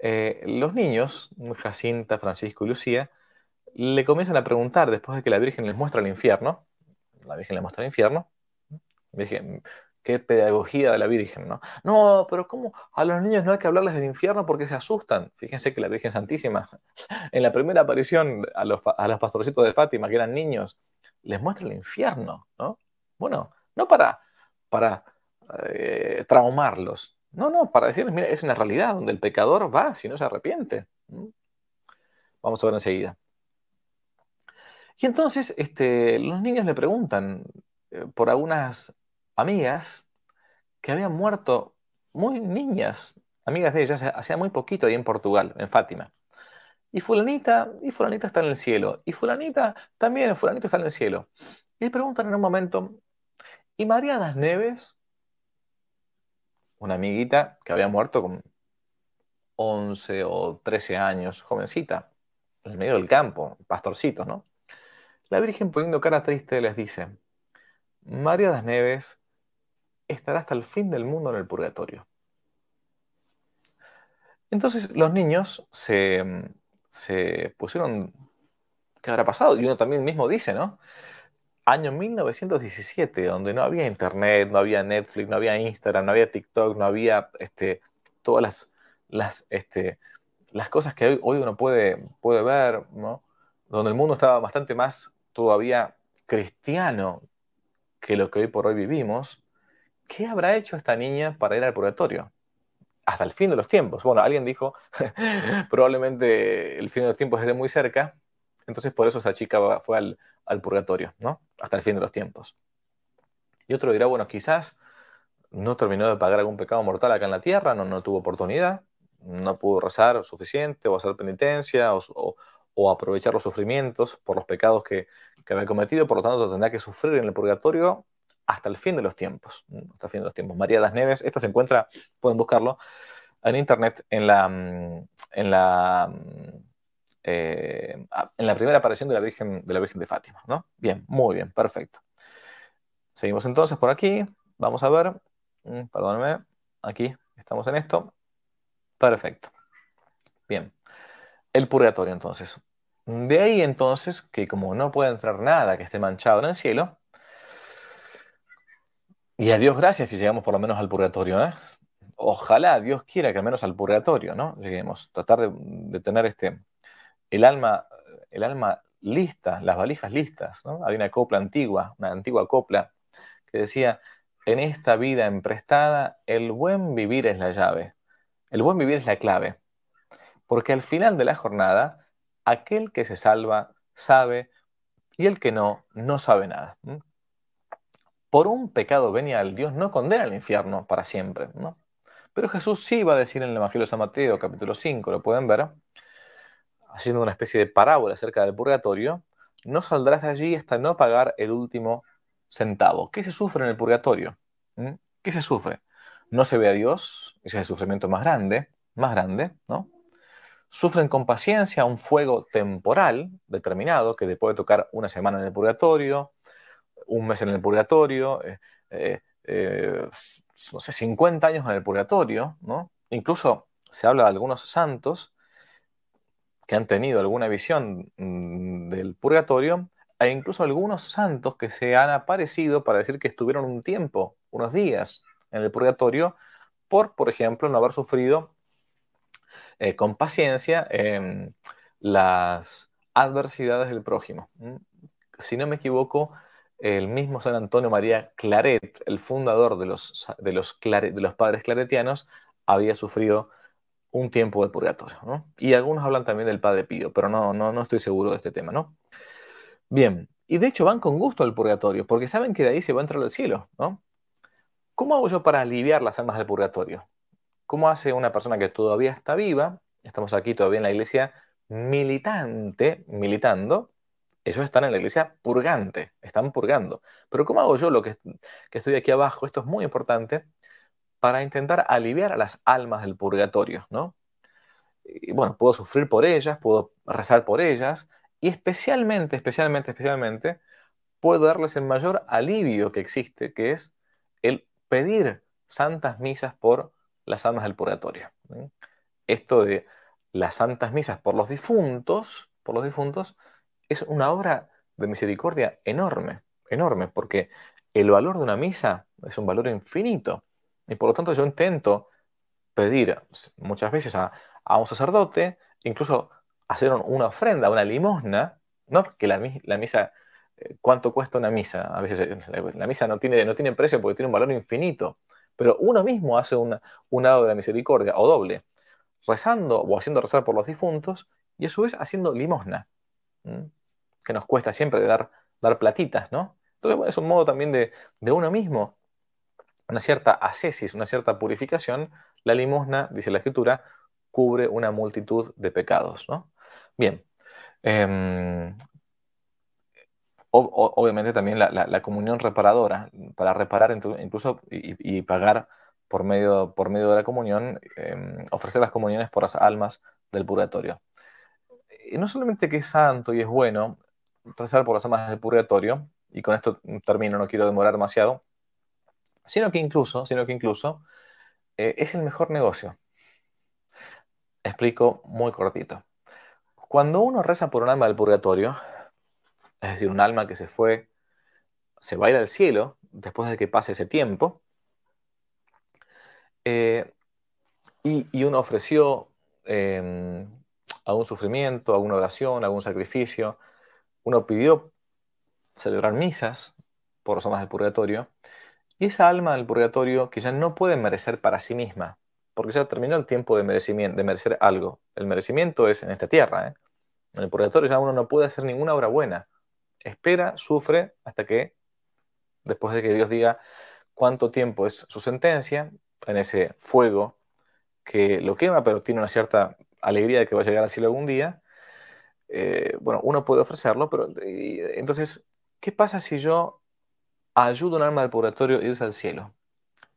Speaker 1: eh, los niños, Jacinta, Francisco y Lucía, le comienzan a preguntar, después de que la Virgen les muestra el infierno, la Virgen les muestra el infierno, Virgen, qué pedagogía de la Virgen, ¿no? No, pero ¿cómo a los niños no hay que hablarles del infierno porque se asustan? Fíjense que la Virgen Santísima, en la primera aparición a los, pastorcitos de Fátima, que eran niños, les muestra el infierno, ¿no? Bueno, no para, para eh, traumarlos, no, no, para decirles, mira, es una realidad donde el pecador va si no se arrepiente. Vamos a ver enseguida. Y entonces este, los niños le preguntan eh, por algunas amigas que habían muerto muy niñas, amigas de ellas, hacía muy poquito ahí en Portugal, en Fátima. Y fulanita, y fulanita está en el cielo, y fulanita también, fulanito está en el cielo. Y preguntan en un momento, ¿y María das Neves? Una amiguita que había muerto con 11 o 13 años, jovencita, en el medio del campo, pastorcito, ¿no? La Virgen poniendo cara triste les dice, María das Neves estará hasta el fin del mundo en el purgatorio. Entonces los niños se, pusieron, ¿qué habrá pasado? Y uno también mismo dice, ¿no? Año 1917, donde no había internet, no había Netflix, no había Instagram, no había TikTok, no había este, todas las, las, este, las cosas que hoy, uno puede, puede ver, ¿no? donde el mundo estaba bastante más todavía cristiano que lo que hoy por hoy vivimos, ¿qué habrá hecho esta niña para ir al purgatorio? Hasta el fin de los tiempos. Bueno, alguien dijo, probablemente el fin de los tiempos es de muy cerca, entonces por eso esa chica fue al, purgatorio, ¿no? Hasta el fin de los tiempos. Y otro dirá, bueno, quizás no terminó de pagar algún pecado mortal acá en la tierra, no, tuvo oportunidad, no pudo rezar suficiente o hacer penitencia o, aprovechar los sufrimientos por los pecados que, que había cometido, por lo tanto tendrá que sufrir en el purgatorio hasta el fin de los tiempos. Hasta el fin de los tiempos. María das Neves, esta se encuentra, pueden buscarlo, en internet, en la, mm, en la, mm, eh, ah, en la primera aparición de la, Virgen, de la Virgen de Fátima. ¿no? Bien, muy bien, perfecto. Seguimos entonces por aquí. Vamos a ver. Mm, perdónenme. Aquí estamos en esto. Perfecto. Bien. El purgatorio entonces. De ahí entonces que como no puede entrar nada que esté manchado en el cielo, y a Dios gracias si llegamos por lo menos al purgatorio, ¿eh? Ojalá Dios quiera que al menos al purgatorio, ¿no? Lleguemos, tratar de, tener este, el alma, el alma lista, las valijas listas, ¿no? Había una copla antigua, una antigua copla, que decía, en esta vida emprestada, el buen vivir es la llave, el buen vivir es la clave, porque al final de la jornada, aquel que se salva sabe y el que no, no sabe nada por un pecado venial, Dios no condena al infierno para siempre, ¿no? Pero Jesús sí va a decir en el Evangelio de San Mateo, capítulo 5, lo pueden ver, haciendo una especie de parábola acerca del purgatorio, no saldrás de allí hasta no pagar el último centavo. ¿Qué se sufre en el purgatorio? ¿Mm? ¿Qué se sufre? No se ve a Dios, ese es el sufrimiento más grande, más grande, ¿no? Sufren con paciencia un fuego temporal determinado que te puede tocar una semana en el purgatorio, un mes en el purgatorio, eh, eh, eh, no sé, 50 años en el purgatorio, Incluso se habla de algunos santos que han tenido alguna visión mm, del purgatorio, e incluso algunos santos que se han aparecido para decir que estuvieron un tiempo, unos días en el purgatorio, por, por ejemplo, no haber sufrido con paciencia em, las adversidades del prójimo. Si no me equivoco, el mismo San Antonio María Claret, el fundador de los, de los, padres claretianos, había sufrido un tiempo de purgatorio. Y algunos hablan también del Padre Pío, pero no, no, no estoy seguro de este tema. ¿no? Bien, y de hecho van con gusto al purgatorio, porque saben que de ahí se va a entrar al cielo. ¿Cómo hago yo para aliviar las almas del purgatorio? ¿Cómo hace una persona que todavía está viva? Estamos aquí todavía en la iglesia militante, militando, ellos están en la iglesia purgante, están purgando. Pero ¿cómo hago yo lo que, estoy aquí abajo? Esto es muy importante para intentar aliviar a las almas del purgatorio, ¿no? bueno, puedo sufrir por ellas, puedo rezar por ellas, y especialmente, especialmente, especialmente, puedo darles el mayor alivio que existe, que es el pedir santas misas por las almas del purgatorio. Esto de las santas misas por los difuntos, por los difuntos, es una obra de misericordia enorme, enorme, porque el valor de una misa es un valor infinito. Y por lo tanto yo intento pedir muchas veces a, un sacerdote, incluso hacer una ofrenda, una limosna, no porque la, misa, eh, cuánto cuesta una misa, a veces eh, la, misa no tiene, no precio porque tiene un valor infinito, pero uno mismo hace una, un de misericordia, o doble, rezando o haciendo rezar por los difuntos y a su vez haciendo limosna que nos cuesta siempre dar, platitas, ¿no? Entonces, es un modo también de, uno mismo, una cierta ascesis, una cierta purificación. La limosna, dice la escritura, cubre una multitud de pecados, ¿no? Bien. Em, obviamente también la, comunión reparadora, para reparar incluso y, pagar por medio, de la comunión, em, ofrecer las comuniones por las almas del purgatorio no solamente que es santo y es bueno, rezar por las almas del purgatorio, y con esto termino, no quiero demorar demasiado, sino que incluso, sino que incluso eh, es el mejor negocio. Explico muy cortito. Cuando uno reza por un alma del purgatorio, es decir, un alma que se fue, se va a ir al cielo después de que pase ese tiempo, eh, y, uno ofreció em, algún sufrimiento, alguna oración, algún sacrificio. Uno pidió celebrar misas por los almas del purgatorio. Y esa alma del purgatorio que ya no puede merecer para sí misma, porque ya terminó el tiempo de, merecimiento, de merecer algo. El merecimiento es en esta tierra. ¿eh? En el purgatorio ya uno no puede hacer ninguna obra buena. Espera, sufre, hasta que, después de que Dios diga cuánto tiempo es su sentencia, en ese fuego que lo quema, pero tiene una cierta alegría de que va a llegar al cielo algún día, eh, bueno, uno puede ofrecerlo, pero entonces, ¿qué pasa si yo ayudo a un alma del purgatorio a irse al cielo?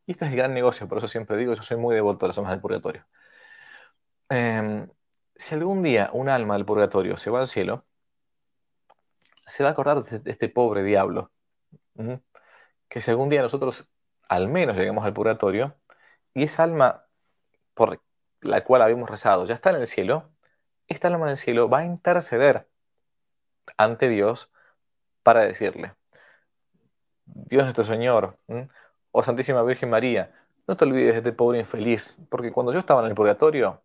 Speaker 1: Y este es el gran negocio, por eso siempre digo, yo soy muy devoto a las almas del purgatorio. Em, si algún día un alma del purgatorio se va al cielo, se va a acordar de este pobre diablo. Que si algún día nosotros al menos lleguemos al purgatorio, y esa alma, por la cual habíamos rezado, ya está en el cielo, esta alma en el cielo va a interceder ante Dios para decirle, Dios nuestro Señor, o oh, Santísima Virgen María, no te olvides de este pobre infeliz, porque cuando yo estaba en el purgatorio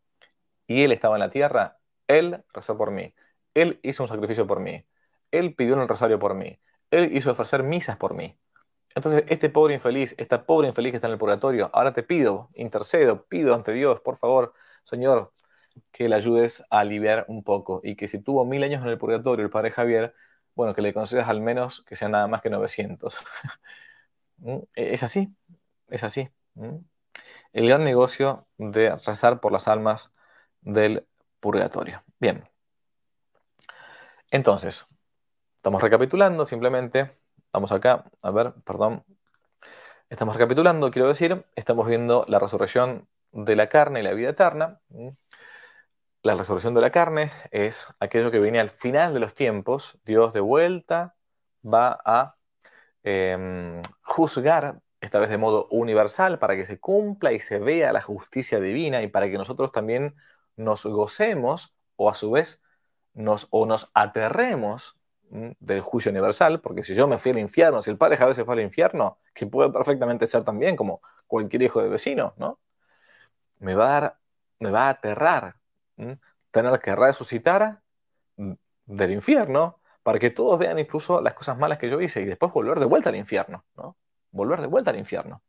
Speaker 1: y él estaba en la tierra, él rezó por mí, él hizo un sacrificio por mí, él pidió en el rosario por mí, él hizo ofrecer misas por mí. Entonces, este pobre infeliz, esta pobre infeliz que está en el purgatorio, ahora te pido, intercedo, pido ante Dios, por favor, Señor, que le ayudes a aliviar un poco y que si tuvo mil años en el purgatorio el padre Javier, bueno, que le concedas al menos que sea nada más que 900. ¿Mm? E-, es así, es así. ¿Mm? El gran negocio de rezar por las almas del purgatorio. Bien. Entonces, estamos recapitulando simplemente. Vamos acá, a ver, perdón. Estamos recapitulando, quiero decir, estamos viendo la resurrección de la carne y la vida eterna. La resurrección de la carne es aquello que viene al final de los tiempos. Dios de vuelta va a em, juzgar, esta vez de modo universal, para que se cumpla y se vea la justicia divina y para que nosotros también nos gocemos o a su vez nos, o nos aterremos del juicio universal, porque si yo me fui al infierno, si el padre Javier se fue al infierno, que puede perfectamente ser también como cualquier hijo de vecino, ¿no? Me va a, me va a aterrar tener que resucitar mm, del infierno para que todos vean incluso las cosas malas que yo hice y después volver de vuelta al infierno, ¿no? Volver de vuelta al infierno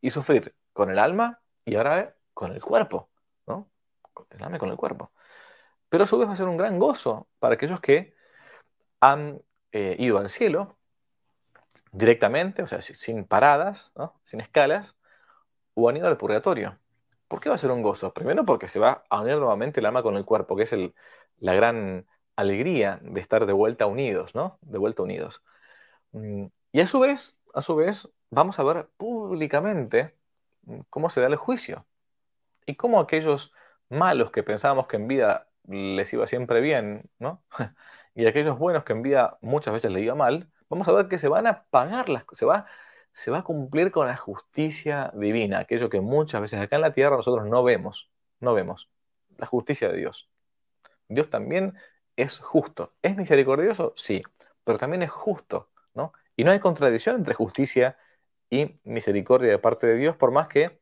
Speaker 1: y sufrir con el alma y ahora con el cuerpo, ¿no? el alma y con el cuerpo. Pero a su vez va a ser un gran gozo para aquellos que han eh, ido al cielo directamente, o sea, sin paradas, sin escalas, o han ido al purgatorio. ¿Por qué va a ser un gozo? Primero porque se va a unir nuevamente el alma con el cuerpo, que es la gran alegría de estar de vuelta unidos, ¿no? De vuelta unidos. Mm, y a su vez, a su vez, vamos a ver públicamente mm, cómo se da el juicio y cómo aquellos malos que pensábamos que en vida les iba siempre bien, ¿no? y aquellos buenos que en vida muchas veces le iba mal, vamos a ver que se van a pagar las se va se va a cumplir con la justicia divina, aquello que muchas veces acá en la tierra nosotros no vemos, no vemos, la justicia de Dios. Dios también es justo, es misericordioso, sí, pero también es justo, ¿no? Y no hay contradicción entre justicia y misericordia de parte de Dios, por más que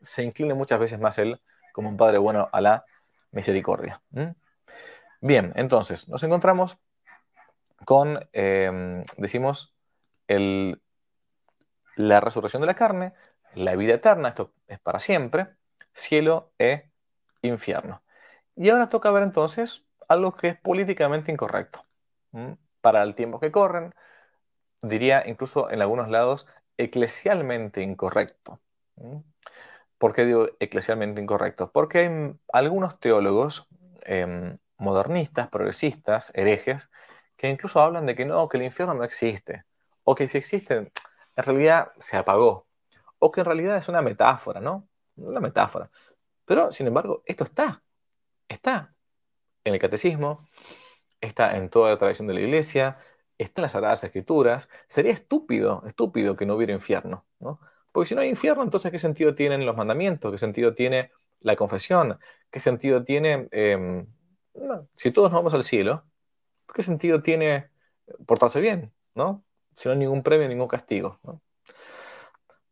Speaker 1: se incline muchas veces más él como un padre bueno a la misericordia. Bien, entonces nos encontramos con, em, decimos, el, la resurrección de la carne, la vida eterna, esto es para siempre, cielo e infierno. Y ahora toca ver entonces algo que es políticamente incorrecto. Para el tiempo que corren, diría incluso en algunos lados eclesialmente incorrecto. ¿Por qué digo eclesialmente incorrecto? Porque hay algunos teólogos, em, modernistas, progresistas, herejes, que incluso hablan de que no, que el infierno no existe, o que si existe, en realidad se apagó, o que en realidad es una metáfora, ¿no? Una metáfora. Pero, sin embargo, esto está, está en el catecismo, está en toda la tradición de la iglesia, está en las Sagradas Escrituras. Sería estúpido, estúpido que no hubiera infierno, ¿no? Porque si no hay infierno, entonces, ¿qué sentido tienen los mandamientos? ¿Qué sentido tiene la confesión? ¿Qué sentido tiene... Em, si todos nos vamos al cielo, ¿qué sentido tiene portarse bien? ¿no? Si no hay ningún premio, ningún castigo.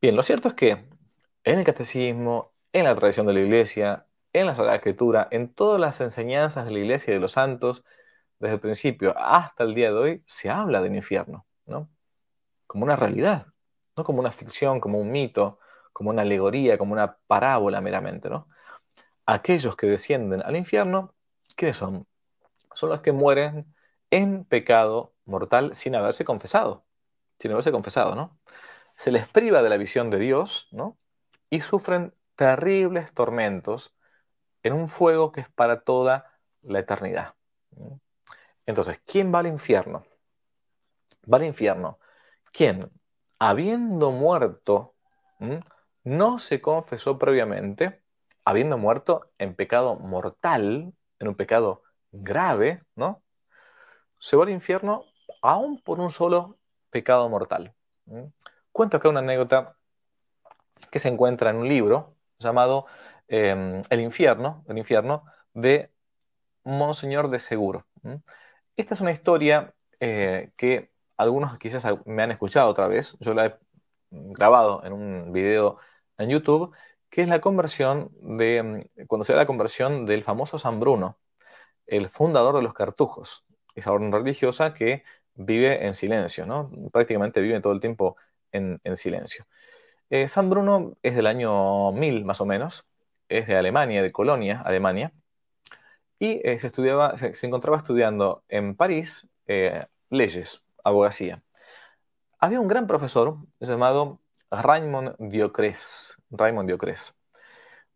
Speaker 1: Bien, lo cierto es que en el catecismo, en la tradición de la iglesia, en la Sagrada Escritura, en todas las enseñanzas de la iglesia y de los santos, desde el principio hasta el día de hoy, se habla del infierno, ¿no? Como una realidad, no como una ficción, como un mito, como una alegoría, como una parábola meramente, ¿no? Aquellos que descienden al infierno ¿Qué son? Son los que mueren en pecado mortal sin haberse confesado. Sin haberse confesado, ¿no? Se les priva de la visión de Dios, ¿no? Y sufren terribles tormentos en un fuego que es para toda la eternidad. Entonces, ¿quién va al infierno? Va al infierno. ¿Quién? Habiendo muerto, no se confesó previamente, habiendo muerto en pecado mortal, en un pecado grave, ¿no? Se va al infierno aún por un solo pecado mortal. Cuento acá una anécdota que se encuentra en un libro llamado em, El infierno, el infierno de Monseñor de Seguro. Esta es una historia eh, que algunos quizás me han escuchado otra vez. Yo la he grabado en un video en YouTube que es la conversión de, mm, cuando se da la conversión del famoso San Bruno, el fundador de los cartujos, esa orden religiosa que vive en silencio, ¿no? prácticamente vive todo el tiempo en, silencio. Eh, San Bruno es del año 1000 más o menos, es de Alemania, de Colonia, Alemania, y eh, se, estudiaba, se, encontraba estudiando en París eh, leyes, abogacía. Había un gran profesor llamado Raymond Diocres. Raymond Diocres.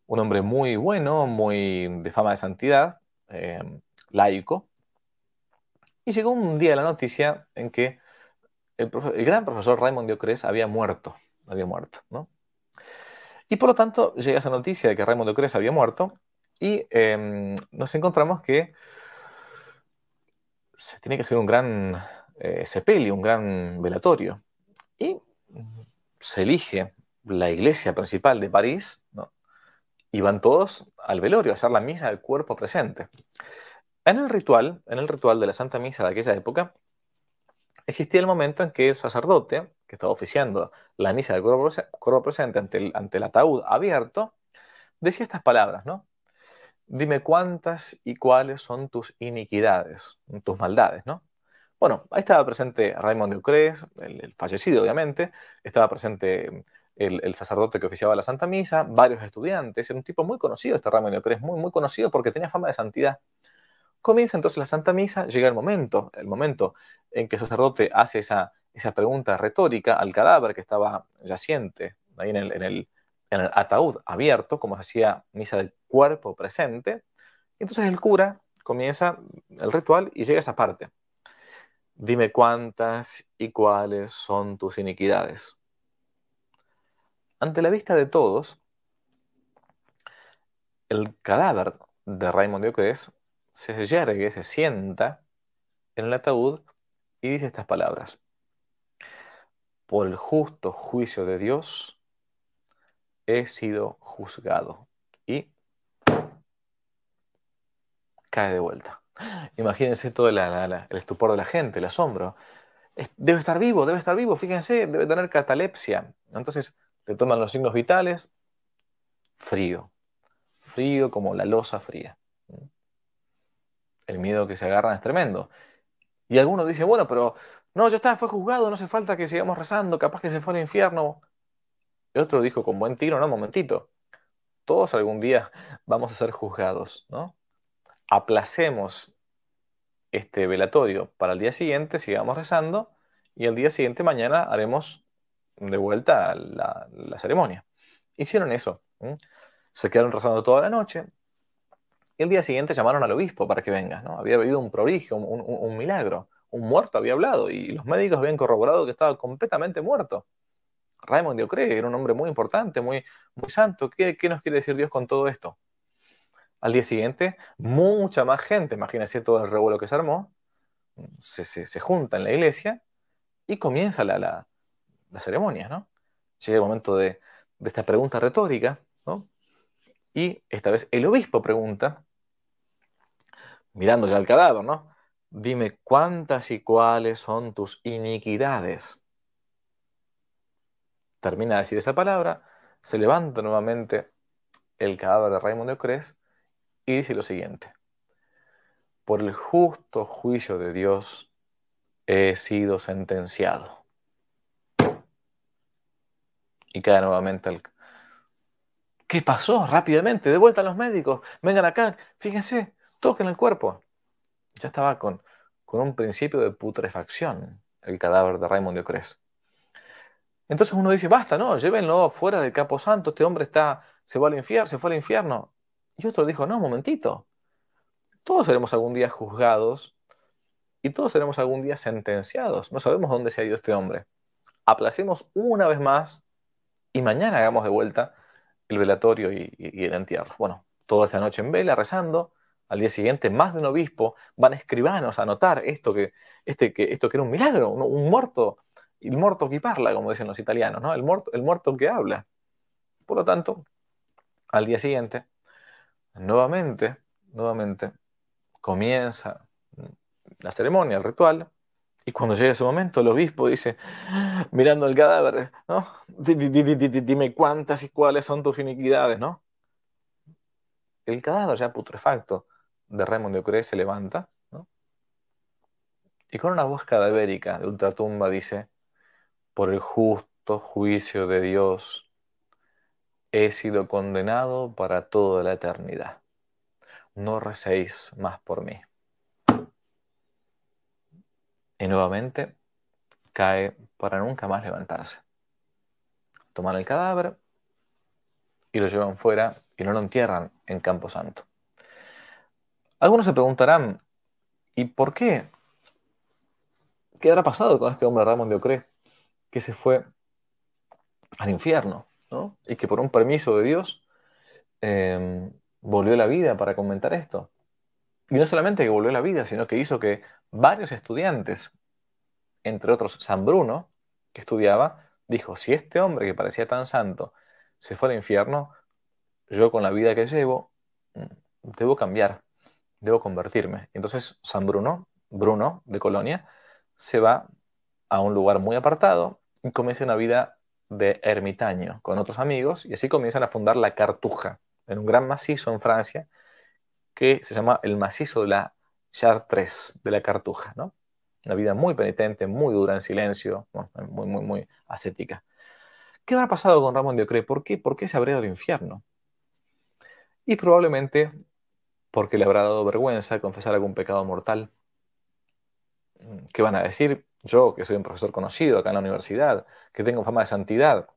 Speaker 1: Un hombre muy bueno, muy de fama de santidad, em, laico. Y llegó un día la noticia en que el, gran profesor Raymond Diocres había muerto. Había muerto, ¿no? Y por lo tanto llega esa noticia de que Raymond Diocres había muerto y em, nos encontramos que se tiene que hacer un gran eh, sepelio, un gran velatorio. Y se elige la iglesia principal de París, ¿no? y van todos al velorio a hacer la misa del cuerpo presente. En el ritual, en el ritual de la Santa Misa de aquella época, existía el momento en que el sacerdote, que estaba oficiando la misa del cuerpo, presente ante el, ante el ataúd abierto, decía estas palabras, ¿no? Dime cuántas y cuáles son tus iniquidades, tus maldades, ¿no? Bueno, ahí estaba presente Raymond de Ucrez, el, fallecido obviamente, estaba presente mm, el, sacerdote que oficiaba la Santa Misa, varios estudiantes, era un tipo muy conocido este Raymond de Ucrez, muy, muy conocido porque tenía fama de santidad. Comienza entonces la Santa Misa, llega el momento, el momento en que el sacerdote hace esa, pregunta retórica al cadáver que estaba yaciente ahí en el, ataúd abierto, como se hacía misa del cuerpo presente. Entonces el cura comienza el ritual y llega a esa parte. Dime cuántas y cuáles son tus iniquidades. Ante la vista de todos, el cadáver de Raymond Diocres se yergue, se sienta en el ataúd y dice estas palabras. Por el justo juicio de Dios he sido juzgado. Y cae de vuelta. Imagínense todo el estupor de la gente, el asombro. Debe estar vivo, debe estar vivo, fíjense, debe tener catalepsia. Entonces le toman los signos vitales, frío, frío como la losa fría. El miedo que se agarran es tremendo. Y algunos dicen, bueno, pero no, ya está, fue juzgado, no hace falta que sigamos rezando, capaz que se fue al infierno. El otro dijo con buen tiro, no, momentito, todos algún día vamos a ser juzgados, ¿no? aplacemos este velatorio para el día siguiente, sigamos rezando, y el día siguiente mañana haremos de vuelta la, ceremonia. Hicieron eso. Se quedaron rezando toda la noche. Y el día siguiente llamaron al obispo para que venga. ¿no? Había habido un prodigio, un, milagro. Un muerto había hablado y los médicos habían corroborado que estaba completamente muerto. Raymond Diocre era un hombre muy importante, muy, muy santo. ¿Qué, ¿Qué nos quiere decir Dios con todo esto? al día siguiente, mucha más gente, imagínense todo el revuelo que se armó, se, se, junta en la iglesia y comienza la, ceremonia, ¿no? Llega el momento de, esta pregunta retórica, Y esta vez el obispo pregunta, mirando ya al cadáver, ¿no? Dime cuántas y cuáles son tus iniquidades. Termina de decir esa palabra, se levanta nuevamente el cadáver de Raimundo Cres y dice lo siguiente, por el justo juicio de Dios he sido sentenciado. Y cae nuevamente al... ¿Qué pasó? Rápidamente, de vuelta a los médicos, vengan acá, fíjense, toquen el cuerpo. Ya estaba con, con un principio de putrefacción el cadáver de Raymond de Entonces uno dice, basta, no, llévenlo fuera del capo Santo, este hombre está, se va al infierno, se fue al infierno. Y otro dijo, no, un momentito, todos seremos algún día juzgados y todos seremos algún día sentenciados. No sabemos dónde se ha ido este hombre. Aplacemos una vez más y mañana hagamos de vuelta el velatorio y, el entierro. Bueno, toda esa noche en vela, rezando. Al día siguiente, más de un obispo, van escribanos a notar esto que, este, que, esto que era un milagro, un, muerto, el muerto que habla, como dicen los italianos, ¿no? el, muerto, el muerto que habla. Por lo tanto, al día siguiente, nuevamente, nuevamente, comienza la ceremonia, el ritual, y cuando llega ese momento, el obispo dice, mirando el cadáver, Dime cuántas y cuáles son tus iniquidades, ¿no? El cadáver ya putrefacto de Raymond de Ocre se levanta, Y con una voz cadavérica de ultratumba dice, por el justo juicio de Dios, he sido condenado para toda la eternidad. No recéis más por mí. Y nuevamente cae para nunca más levantarse. Toman el cadáver y lo llevan fuera y no lo entierran en Campo Santo. Algunos se preguntarán, ¿y por qué? ¿Qué habrá pasado con este hombre Ramón de Ocre que se fue al infierno? Y que por un permiso de Dios em, volvió la vida para comentar esto. Y no solamente que volvió la vida, sino que hizo que varios estudiantes, entre otros San Bruno, que estudiaba, dijo, si este hombre que parecía tan santo se fue al infierno, yo con la vida que llevo, mm, debo cambiar, debo convertirme. Entonces San Bruno, Bruno de Colonia, se va a un lugar muy apartado y comienza una vida de ermitaño con otros amigos y así comienzan a fundar la Cartuja, en un gran macizo en Francia que se llama el macizo de la Chartres, de la Cartuja, ¿no? Una vida muy penitente, muy dura en silencio, muy, muy, muy ascética. ¿Qué habrá pasado con Ramón de ¿Por qué? ¿Por qué se habría ido al infierno? Y probablemente porque le habrá dado vergüenza confesar algún pecado mortal ¿Qué van a decir yo, que soy un profesor conocido acá en la universidad, que tengo fama de santidad?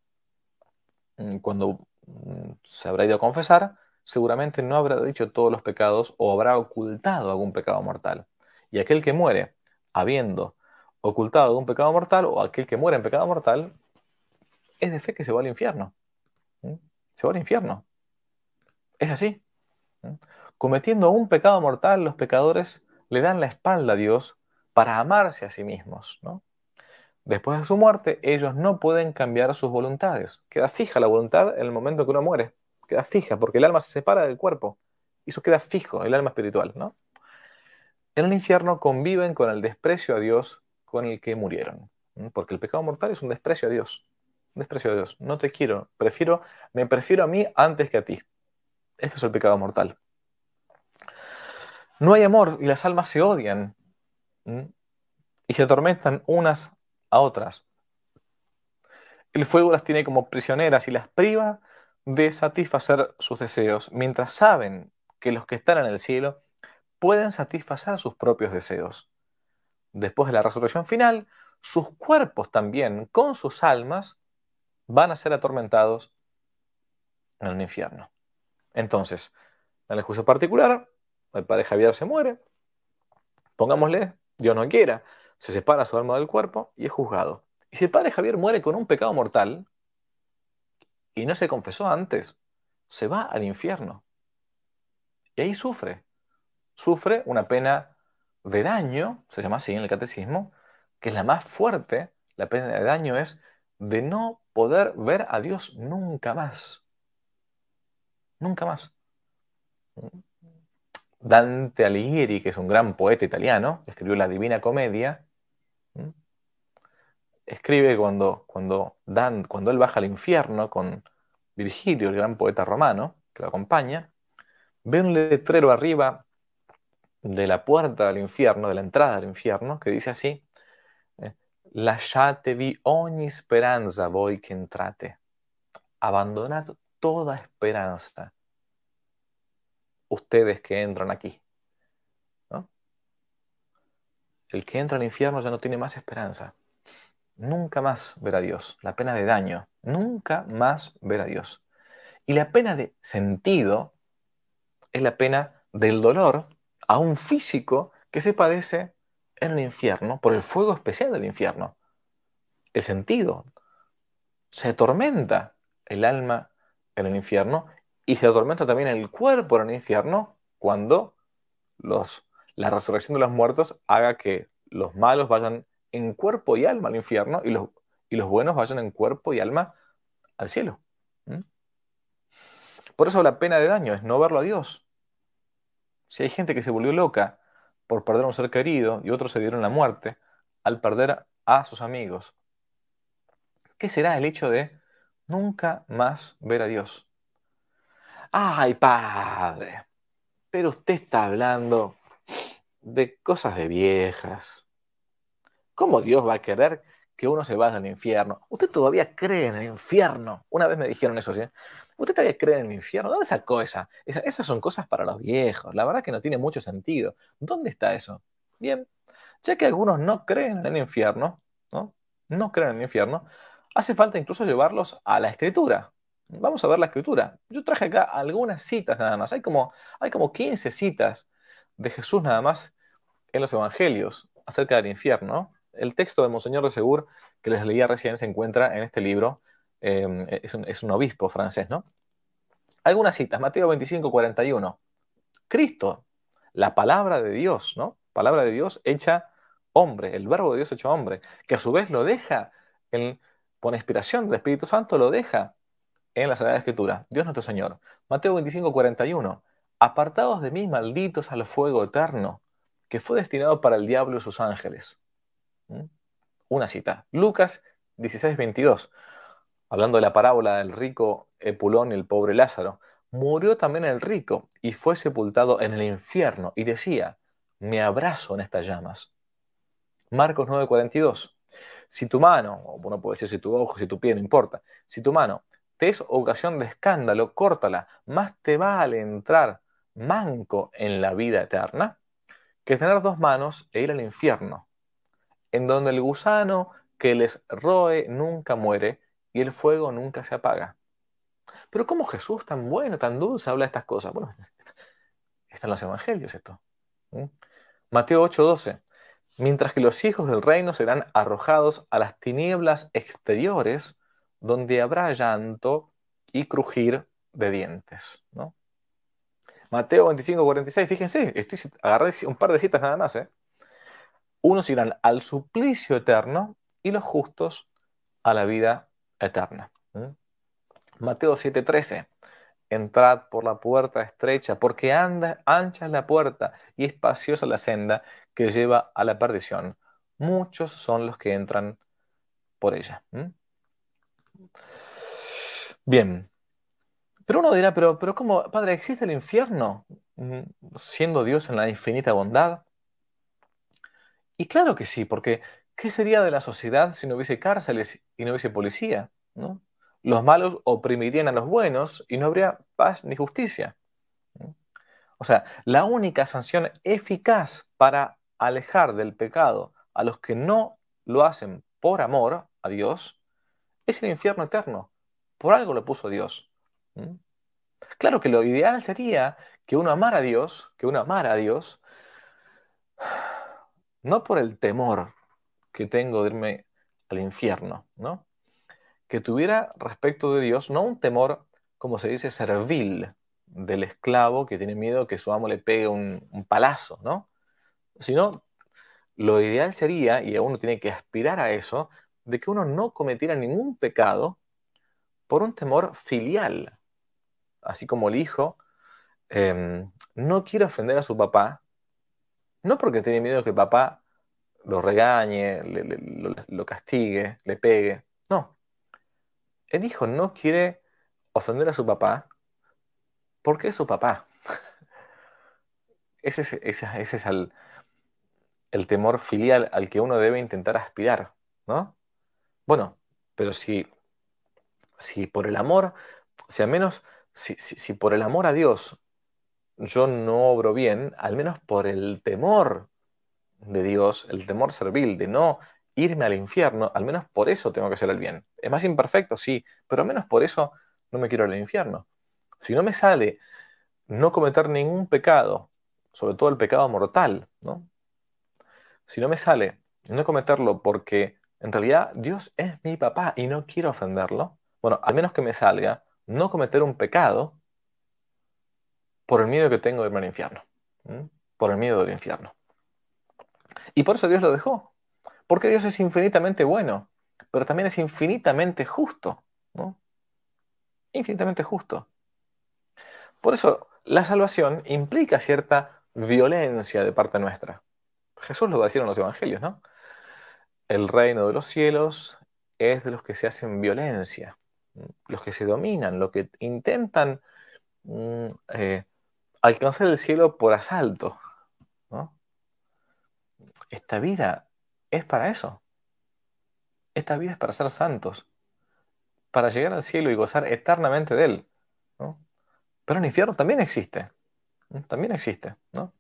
Speaker 1: Mm, cuando mm, se habrá ido a confesar, seguramente no habrá dicho todos los pecados o habrá ocultado algún pecado mortal. Y aquel que muere habiendo ocultado algún pecado mortal o aquel que muere en pecado mortal, es de fe que se va al infierno. Se va al infierno. Es así. Cometiendo un pecado mortal, los pecadores le dan la espalda a Dios para amarse a sí mismos. ¿no? Después de su muerte, ellos no pueden cambiar sus voluntades. Queda fija la voluntad en el momento que uno muere. Queda fija, porque el alma se separa del cuerpo. Y eso queda fijo, el alma espiritual. ¿no? En el infierno conviven con el desprecio a Dios con el que murieron. Porque el pecado mortal es un desprecio a Dios. Un desprecio a Dios. No te quiero. Prefiero, me prefiero a mí antes que a ti. Este es el pecado mortal. No hay amor y las almas se odian ¿Mm? y se atormentan unas a otras. El fuego las tiene como prisioneras y las priva de satisfacer sus deseos, mientras saben que los que están en el cielo pueden satisfacer sus propios deseos. Después de la resurrección final, sus cuerpos también, con sus almas, van a ser atormentados en el infierno. Entonces, en el juicio particular, el padre Javier se muere. Pongámosle Dios no quiera, se separa su alma del cuerpo y es juzgado. Y si el padre Javier muere con un pecado mortal y no se confesó antes, se va al infierno. Y ahí sufre. Sufre una pena de daño, se llama así en el catecismo, que es la más fuerte. La pena de daño es de no poder ver a Dios nunca más. Nunca más. Dante Alighieri, que es un gran poeta italiano, escribió la Divina Comedia, escribe cuando, cuando, cuando él baja al infierno con Virgilio, el gran poeta romano, que lo acompaña, ve un letrero arriba de la puerta del infierno, de la entrada del infierno, que dice así, ¿eh? lasciatevi ogni speranza voi che entrate, abandonad toda esperanza ustedes que entran aquí. El que entra al infierno ya no tiene más esperanza. Nunca más ver a Dios. La pena de daño. Nunca más ver a Dios. Y la pena de sentido es la pena del dolor a un físico que se padece en el infierno por el fuego especial del infierno. El sentido se tormenta el alma en el infierno y se atormenta también el cuerpo en el infierno cuando los, la resurrección de los muertos haga que los malos vayan en cuerpo y alma al infierno y los, y los buenos vayan en cuerpo y alma al cielo. Por eso la pena de daño es no verlo a Dios. Si hay gente que se volvió loca por perder a un ser querido y otros se dieron la muerte al perder a sus amigos, ¿qué será el hecho de nunca más ver a Dios? ay padre, pero usted está hablando de cosas de viejas. ¿Cómo Dios va a querer que uno se vaya al infierno? Usted todavía cree en el infierno. Una vez me dijeron eso, ¿sí? ¿Usted todavía cree en el infierno? ¿Dónde sacó esa? esas son cosas para los viejos. La verdad que no tiene mucho sentido. ¿Dónde está eso? Bien, ya que algunos no creen en el infierno, ¿no? No creen en el infierno, hace falta incluso llevarlos a la escritura. Vamos a ver la escritura. Yo traje acá algunas citas nada más. Hay como, hay como 15 citas de Jesús nada más en los evangelios acerca del infierno. El texto de Monseñor de Segur que les leía recién se encuentra en este libro. Em, es, un, obispo francés, ¿no? Algunas citas. Mateo 25, 41. Cristo, la palabra de Dios, ¿no? Palabra de Dios hecha hombre, el verbo de Dios hecho hombre, que a su vez lo deja por inspiración del Espíritu Santo, lo deja en la Sagrada Escritura. Dios nuestro Señor. Mateo 25, 41. Apartados de mí, malditos al fuego eterno, que fue destinado para el diablo y sus ángeles. ¿Mm? Una cita. Lucas 16.22 Hablando de la parábola del rico Epulón y el pobre Lázaro. Murió también el rico y fue sepultado en el infierno. Y decía, me abrazo en estas llamas. Marcos 9:42. Si tu mano, o bueno, puede decir si tu ojo, si tu pie, no importa, si tu mano te es ocasión de escándalo, córtala, más te vale entrar manco en la vida eterna que tener dos manos e ir al infierno, en donde el gusano que les roe nunca muere y el fuego nunca se apaga. Pero ¿cómo Jesús tan bueno, tan dulce habla de estas cosas? Bueno, están los evangelios esto. ¿Mm? Mateo 8:12. Mientras que los hijos del reino serán arrojados a las tinieblas exteriores, donde habrá llanto y crujir de dientes. ¿no? Mateo 25, 46, fíjense, estoy, agarré un par de citas nada más. ¿eh? Unos irán al suplicio eterno y los justos a la vida eterna. Mateo Mateo 13, entrad por la puerta estrecha, porque anda, ancha es la puerta y espaciosa la senda que lleva a la perdición. Muchos son los que entran por ella. Bien. Pero uno dirá, pero, pero ¿cómo, Padre, existe el infierno mm, siendo Dios en la infinita bondad? Y claro que sí, porque ¿qué sería de la sociedad si no hubiese cárceles y no hubiese policía? ¿no? Los malos oprimirían a los buenos y no habría paz ni justicia. O sea, la única sanción eficaz para alejar del pecado a los que no lo hacen por amor a Dios es el infierno eterno. Por algo lo puso Dios. Claro que lo ideal sería que uno amara a Dios, que uno amara a Dios, no por el temor que tengo de irme al infierno, ¿no? Que tuviera respecto de Dios no un temor, como se dice, servil del esclavo que tiene miedo que su amo le pegue un, palazo, ¿no? Sino lo ideal sería, y uno tiene que aspirar a eso, de que uno no cometiera ningún pecado por un temor filial. Así como el hijo em, no quiere ofender a su papá, no porque tiene miedo que papá lo regañe, lo, castigue, le pegue, no. El hijo no quiere ofender a su papá porque es su papá. ese es, el temor filial al que uno debe intentar aspirar, ¿no? Bueno, pero si, si por el amor, si al menos, si, por el amor a Dios yo no obro bien, al menos por el temor de Dios, el temor servil de no irme al infierno, al menos por eso tengo que hacer el bien. Es más imperfecto, sí, pero al menos por eso no me quiero ir al infierno. Si no me sale no cometer ningún pecado, sobre todo el pecado mortal, ¿no? Si no me sale no cometerlo porque en realidad Dios es mi papá y no quiero ofenderlo, bueno, al menos que me salga no cometer un pecado por el miedo que tengo de irme al infierno, por el miedo del infierno. Y por eso Dios lo dejó, porque Dios es infinitamente bueno, pero también es infinitamente justo, Infinitamente justo. Por eso la salvación implica cierta violencia de parte nuestra. Jesús lo va a decir en los evangelios, ¿no? el reino de los cielos es de los que se hacen violencia, los que se dominan, los que intentan mm, eh, alcanzar el cielo por asalto. Esta vida es para eso. Esta vida es para ser santos, para llegar al cielo y gozar eternamente de él. Pero el infierno también existe, también existe. ¿no?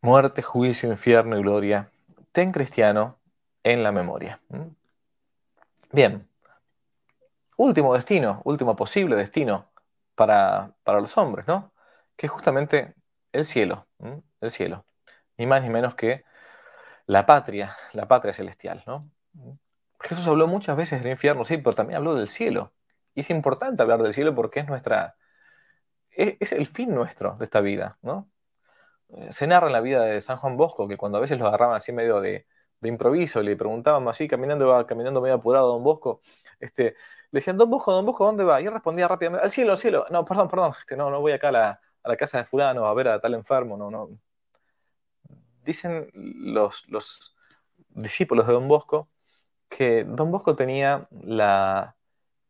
Speaker 1: Muerte, juicio, infierno y gloria ten cristiano en la memoria. Bien, último destino, último posible destino para, los hombres, ¿no? Que es justamente el cielo, el cielo, ni más ni menos que la patria, la patria celestial, ¿no? Jesús habló muchas veces del infierno, sí, pero también habló del cielo. Y es importante hablar del cielo porque es nuestra, e, es el fin nuestro de esta vida, ¿no? Eh, se narra en la vida de San Juan Bosco, que cuando a veces lo agarraban así medio de, improviso, le preguntaban así, caminando, va, caminando medio apurado Don Bosco, este, le decían, Don Bosco, Don Bosco, ¿dónde va? Y él respondía rápidamente, al cielo, al cielo, no, perdón, perdón, este, no, no voy acá a la, a la, casa de fulano a ver a tal enfermo, no, no. Dicen los, los discípulos de Don Bosco que Don Bosco tenía la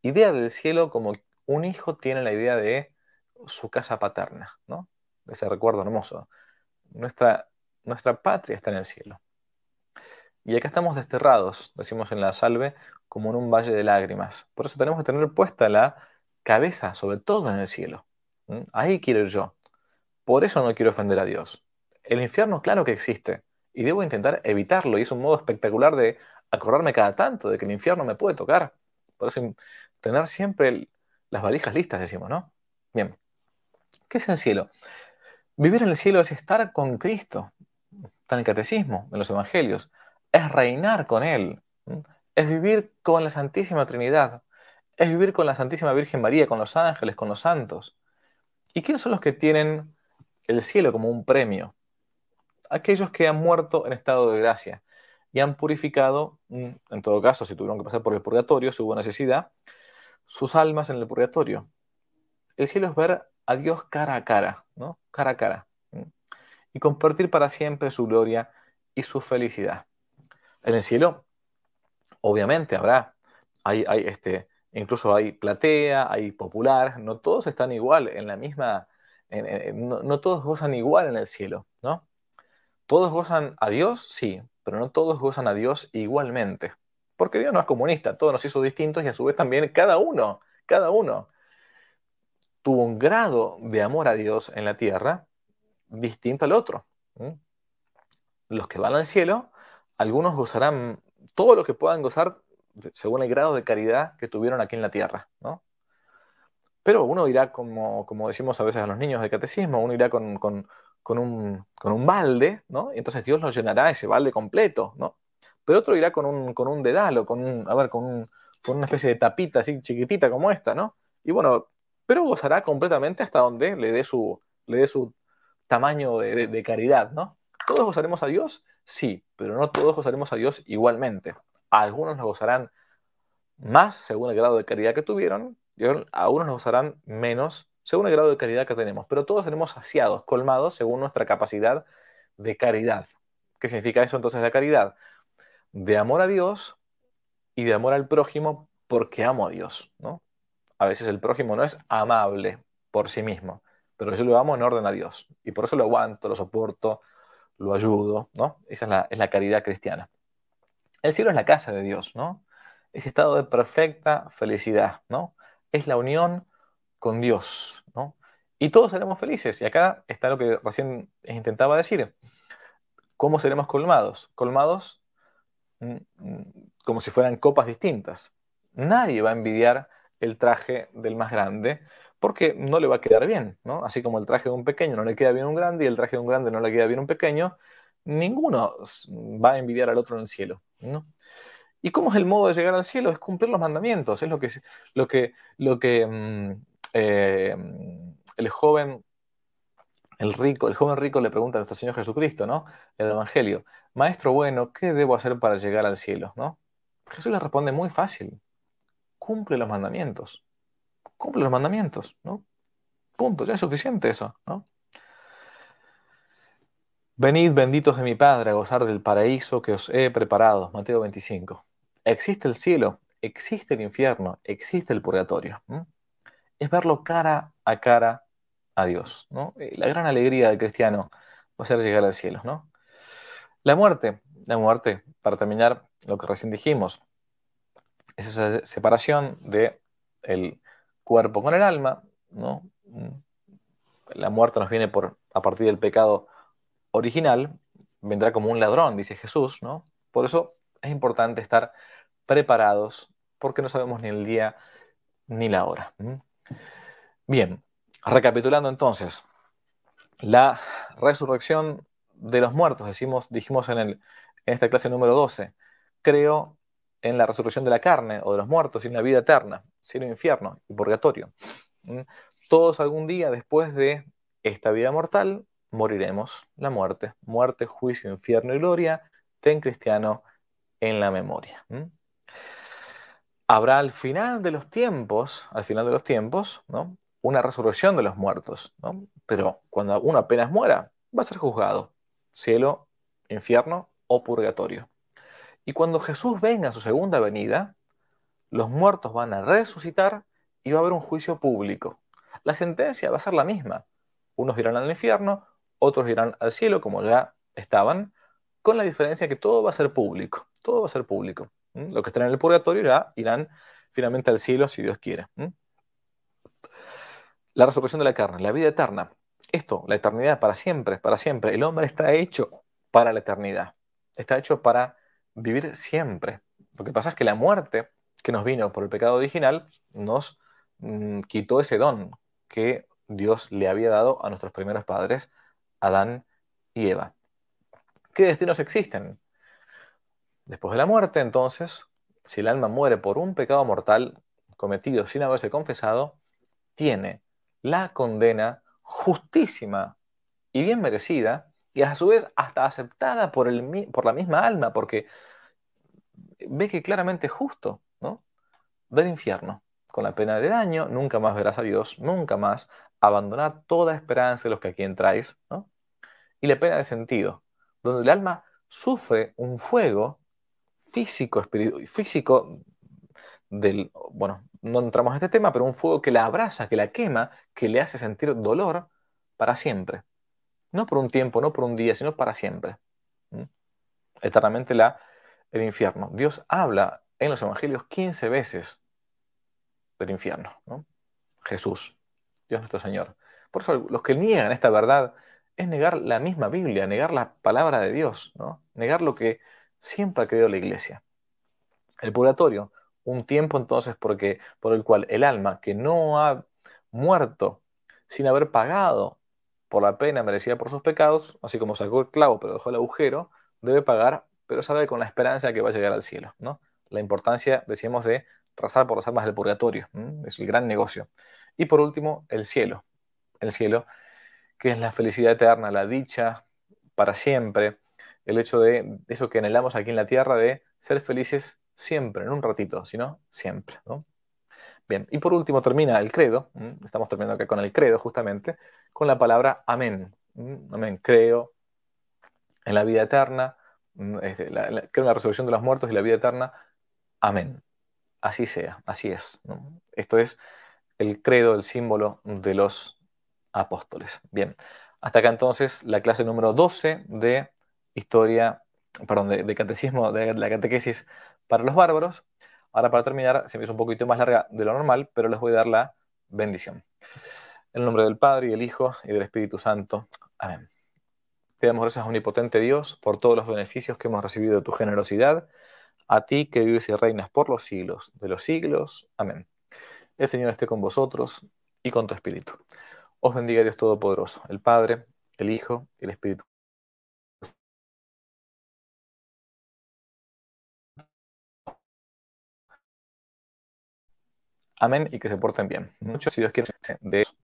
Speaker 1: idea del cielo como un hijo tiene la idea de su casa paterna, ¿no? Ese recuerdo hermoso nuestra, nuestra patria está en el cielo. Y acá estamos desterrados, decimos en la salve, como en un valle de lágrimas. Por eso tenemos que tener puesta la cabeza, sobre todo en el cielo. ¿Mm? Ahí quiero yo. Por eso no quiero ofender a Dios. El infierno, claro que existe, y debo intentar evitarlo, y es un modo espectacular de acordarme cada tanto de que el infierno me puede tocar. Por eso tener siempre las valijas listas, decimos, ¿no? Bien. ¿Qué es el cielo? Vivir en el cielo es estar con Cristo, está en el catecismo, en los evangelios, es reinar con Él, es vivir con la Santísima Trinidad, es vivir con la Santísima Virgen María, con los ángeles, con los santos. ¿Y quiénes son los que tienen el cielo como un premio? Aquellos que han muerto en estado de gracia y han purificado, en todo caso, si tuvieron que pasar por el purgatorio, si hubo necesidad, sus almas en el purgatorio. El cielo es ver a Dios cara a cara, ¿no? Cara a cara. Y compartir para siempre su gloria y su felicidad. En el cielo, obviamente, habrá, hay, este, incluso hay platea, hay popular, no todos están igual en la misma, no, no, todos gozan igual en el cielo, ¿no? Todos gozan a Dios, sí, pero no todos gozan a Dios igualmente. Porque Dios no es comunista, todos nos hizo distintos y a su vez también cada uno, cada uno tuvo un grado de amor a Dios en la tierra distinto al otro. Los que van al cielo, algunos gozarán todo lo que puedan gozar según el grado de caridad que tuvieron aquí en la tierra, Pero uno irá, como, como decimos a veces a los niños de catecismo, uno irá con, un, balde, ¿no? Y entonces Dios lo llenará ese balde completo, ¿no? Pero otro irá con un, con dedal o con, un, ver, con, con una especie de tapita así chiquitita como esta, ¿no? Y bueno, pero gozará completamente hasta donde le dé su, le dé su tamaño de, caridad, ¿no? ¿Todos gozaremos a Dios? Sí, pero no todos gozaremos a Dios igualmente. algunos nos gozarán más según el grado de caridad que tuvieron, y a unos nos gozarán menos según el grado de caridad que tenemos, pero todos seremos saciados, colmados según nuestra capacidad de caridad. ¿Qué significa eso entonces la caridad? De amor a Dios y de amor al prójimo porque amo a Dios, ¿no? A veces el prójimo no es amable por sí mismo, pero yo lo amo en orden a Dios. Y por eso lo aguanto, lo soporto, lo ayudo, ¿no? Esa es la, caridad cristiana. El cielo es la casa de Dios, ¿no? Ese estado de perfecta felicidad, ¿no? Es la unión con Dios, ¿no? Y todos seremos felices. Y acá está lo que recién intentaba decir. ¿Cómo seremos colmados? Colmados mm, mm, como si fueran copas distintas. Nadie va a envidiar el traje del más grande, porque no le va a quedar bien, ¿no? Así como el traje de un pequeño no le queda bien un grande y el traje de un grande no le queda bien un pequeño, ninguno va a envidiar al otro en el cielo, ¿no? ¿Y cómo es el modo de llegar al cielo? Es cumplir los mandamientos, es lo que, lo que, lo que mm, eh, mm, el joven el rico, el joven rico le pregunta a nuestro Señor Jesucristo, ¿no? En el Evangelio, Maestro bueno, ¿qué debo hacer para llegar al cielo? ¿No? Jesús le responde muy fácil, cumple los mandamientos. Cumple los mandamientos, ¿no? Punto, ya es suficiente eso, ¿no? Venid benditos de mi Padre a gozar del paraíso que os he preparado, Mateo 25. Existe el cielo, existe el infierno, existe el purgatorio. Es verlo cara a cara a Dios, ¿no? Eh, la gran alegría del cristiano va a ser llegar al cielo, ¿no? La muerte, la muerte, para terminar lo que recién dijimos, esa separación de el cuerpo con el alma, ¿no? Mm. La muerte nos viene por, a partir del pecado original, vendrá como un ladrón, dice Jesús, ¿no? Por eso es importante estar preparados porque no sabemos ni el día ni la hora. Bien, recapitulando entonces, la resurrección de los muertos, decimos, dijimos en, el, en esta clase número 12, creo en la resurrección de la carne o de los muertos y una vida eterna, cielo, infierno y purgatorio. Todos algún día después de esta vida mortal moriremos, la muerte, muerte, juicio, infierno y gloria, ten cristiano en la memoria. Habrá al final de los tiempos, al final de los tiempos, una resurrección de los muertos, pero cuando uno apenas muera, va a ser juzgado, cielo, infierno o purgatorio. Y cuando Jesús venga a su segunda venida, los muertos van a resucitar y va a haber un juicio público. La sentencia va a ser la misma. Unos irán al infierno, otros irán al cielo, como ya estaban, con la diferencia que todo va a ser público. Todo va a ser público. ¿Mm? Los que están en el purgatorio ya irán finalmente al cielo si Dios quiere. ¿Mm? La resurrección de la carne, la vida eterna. Esto, la eternidad para siempre, para siempre. El hombre está hecho para la eternidad. Está hecho para vivir siempre. Lo que pasa es que la muerte que nos vino por el pecado original nos mm, quitó ese don que Dios le había dado a nuestros primeros padres, Adán y Eva. ¿Qué destinos existen? Después de la muerte, entonces, si el alma muere por un pecado mortal cometido sin haberse confesado, tiene la condena justísima y bien merecida y a su vez hasta aceptada por, por la misma alma, porque ve que claramente es justo, ¿no? Del infierno, con la pena de daño, nunca más verás a Dios, nunca más, abandonar toda esperanza de los que aquí entráis, ¿no? Y la pena de sentido, donde el alma sufre un fuego físico, físico del, bueno, no entramos en este tema, pero un fuego que la abraza, que la quema, que le hace sentir dolor para siempre. No por un tiempo, no por un día, sino para siempre. Eternamente la, el infierno. Dios habla en los evangelios 15 veces del infierno. Jesús, Dios nuestro Señor. Por eso los que niegan esta verdad es negar la misma Biblia, negar la palabra de Dios, ¿no? negar lo que siempre ha creído la iglesia. El purgatorio, un tiempo entonces porque, por el cual el alma que no ha muerto sin haber pagado por la pena merecida por sus pecados, así como sacó el clavo pero dejó el agujero, debe pagar, pero sabe con la esperanza que va a llegar al cielo. ¿no? La importancia, decíamos, de trazar por las almas del purgatorio, es el gran negocio. Y por último, el cielo. El cielo, que es la felicidad eterna, la dicha para siempre, el hecho de eso que anhelamos aquí en la tierra, de ser felices siempre, en un ratito, sino siempre. ¿no? Bien, y por último termina el credo, estamos terminando acá con el credo justamente, con la palabra amén. Amén, creo en la vida eterna, creo en la resurrección de los muertos y la vida eterna. Amén. Así sea, así es. Esto es el credo, el símbolo de los apóstoles. Bien, hasta acá entonces la clase número 12 de historia, perdón, de catecismo, de la catequesis para los bárbaros. Ahora para terminar, se me hizo un poquito más larga de lo normal, pero les voy a dar la bendición. En el nombre del Padre, y del Hijo, y del Espíritu Santo. Amén. Te damos gracias, omnipotente Dios, por todos los beneficios que hemos recibido de tu generosidad, a ti que vives y reinas por los siglos de los siglos. Amén. El Señor esté con vosotros y con tu espíritu. Os bendiga Dios Todopoderoso, el Padre, el Hijo y el Espíritu.
Speaker 2: Amén y que se porten bien. Muchos, si Dios quiere, de eso.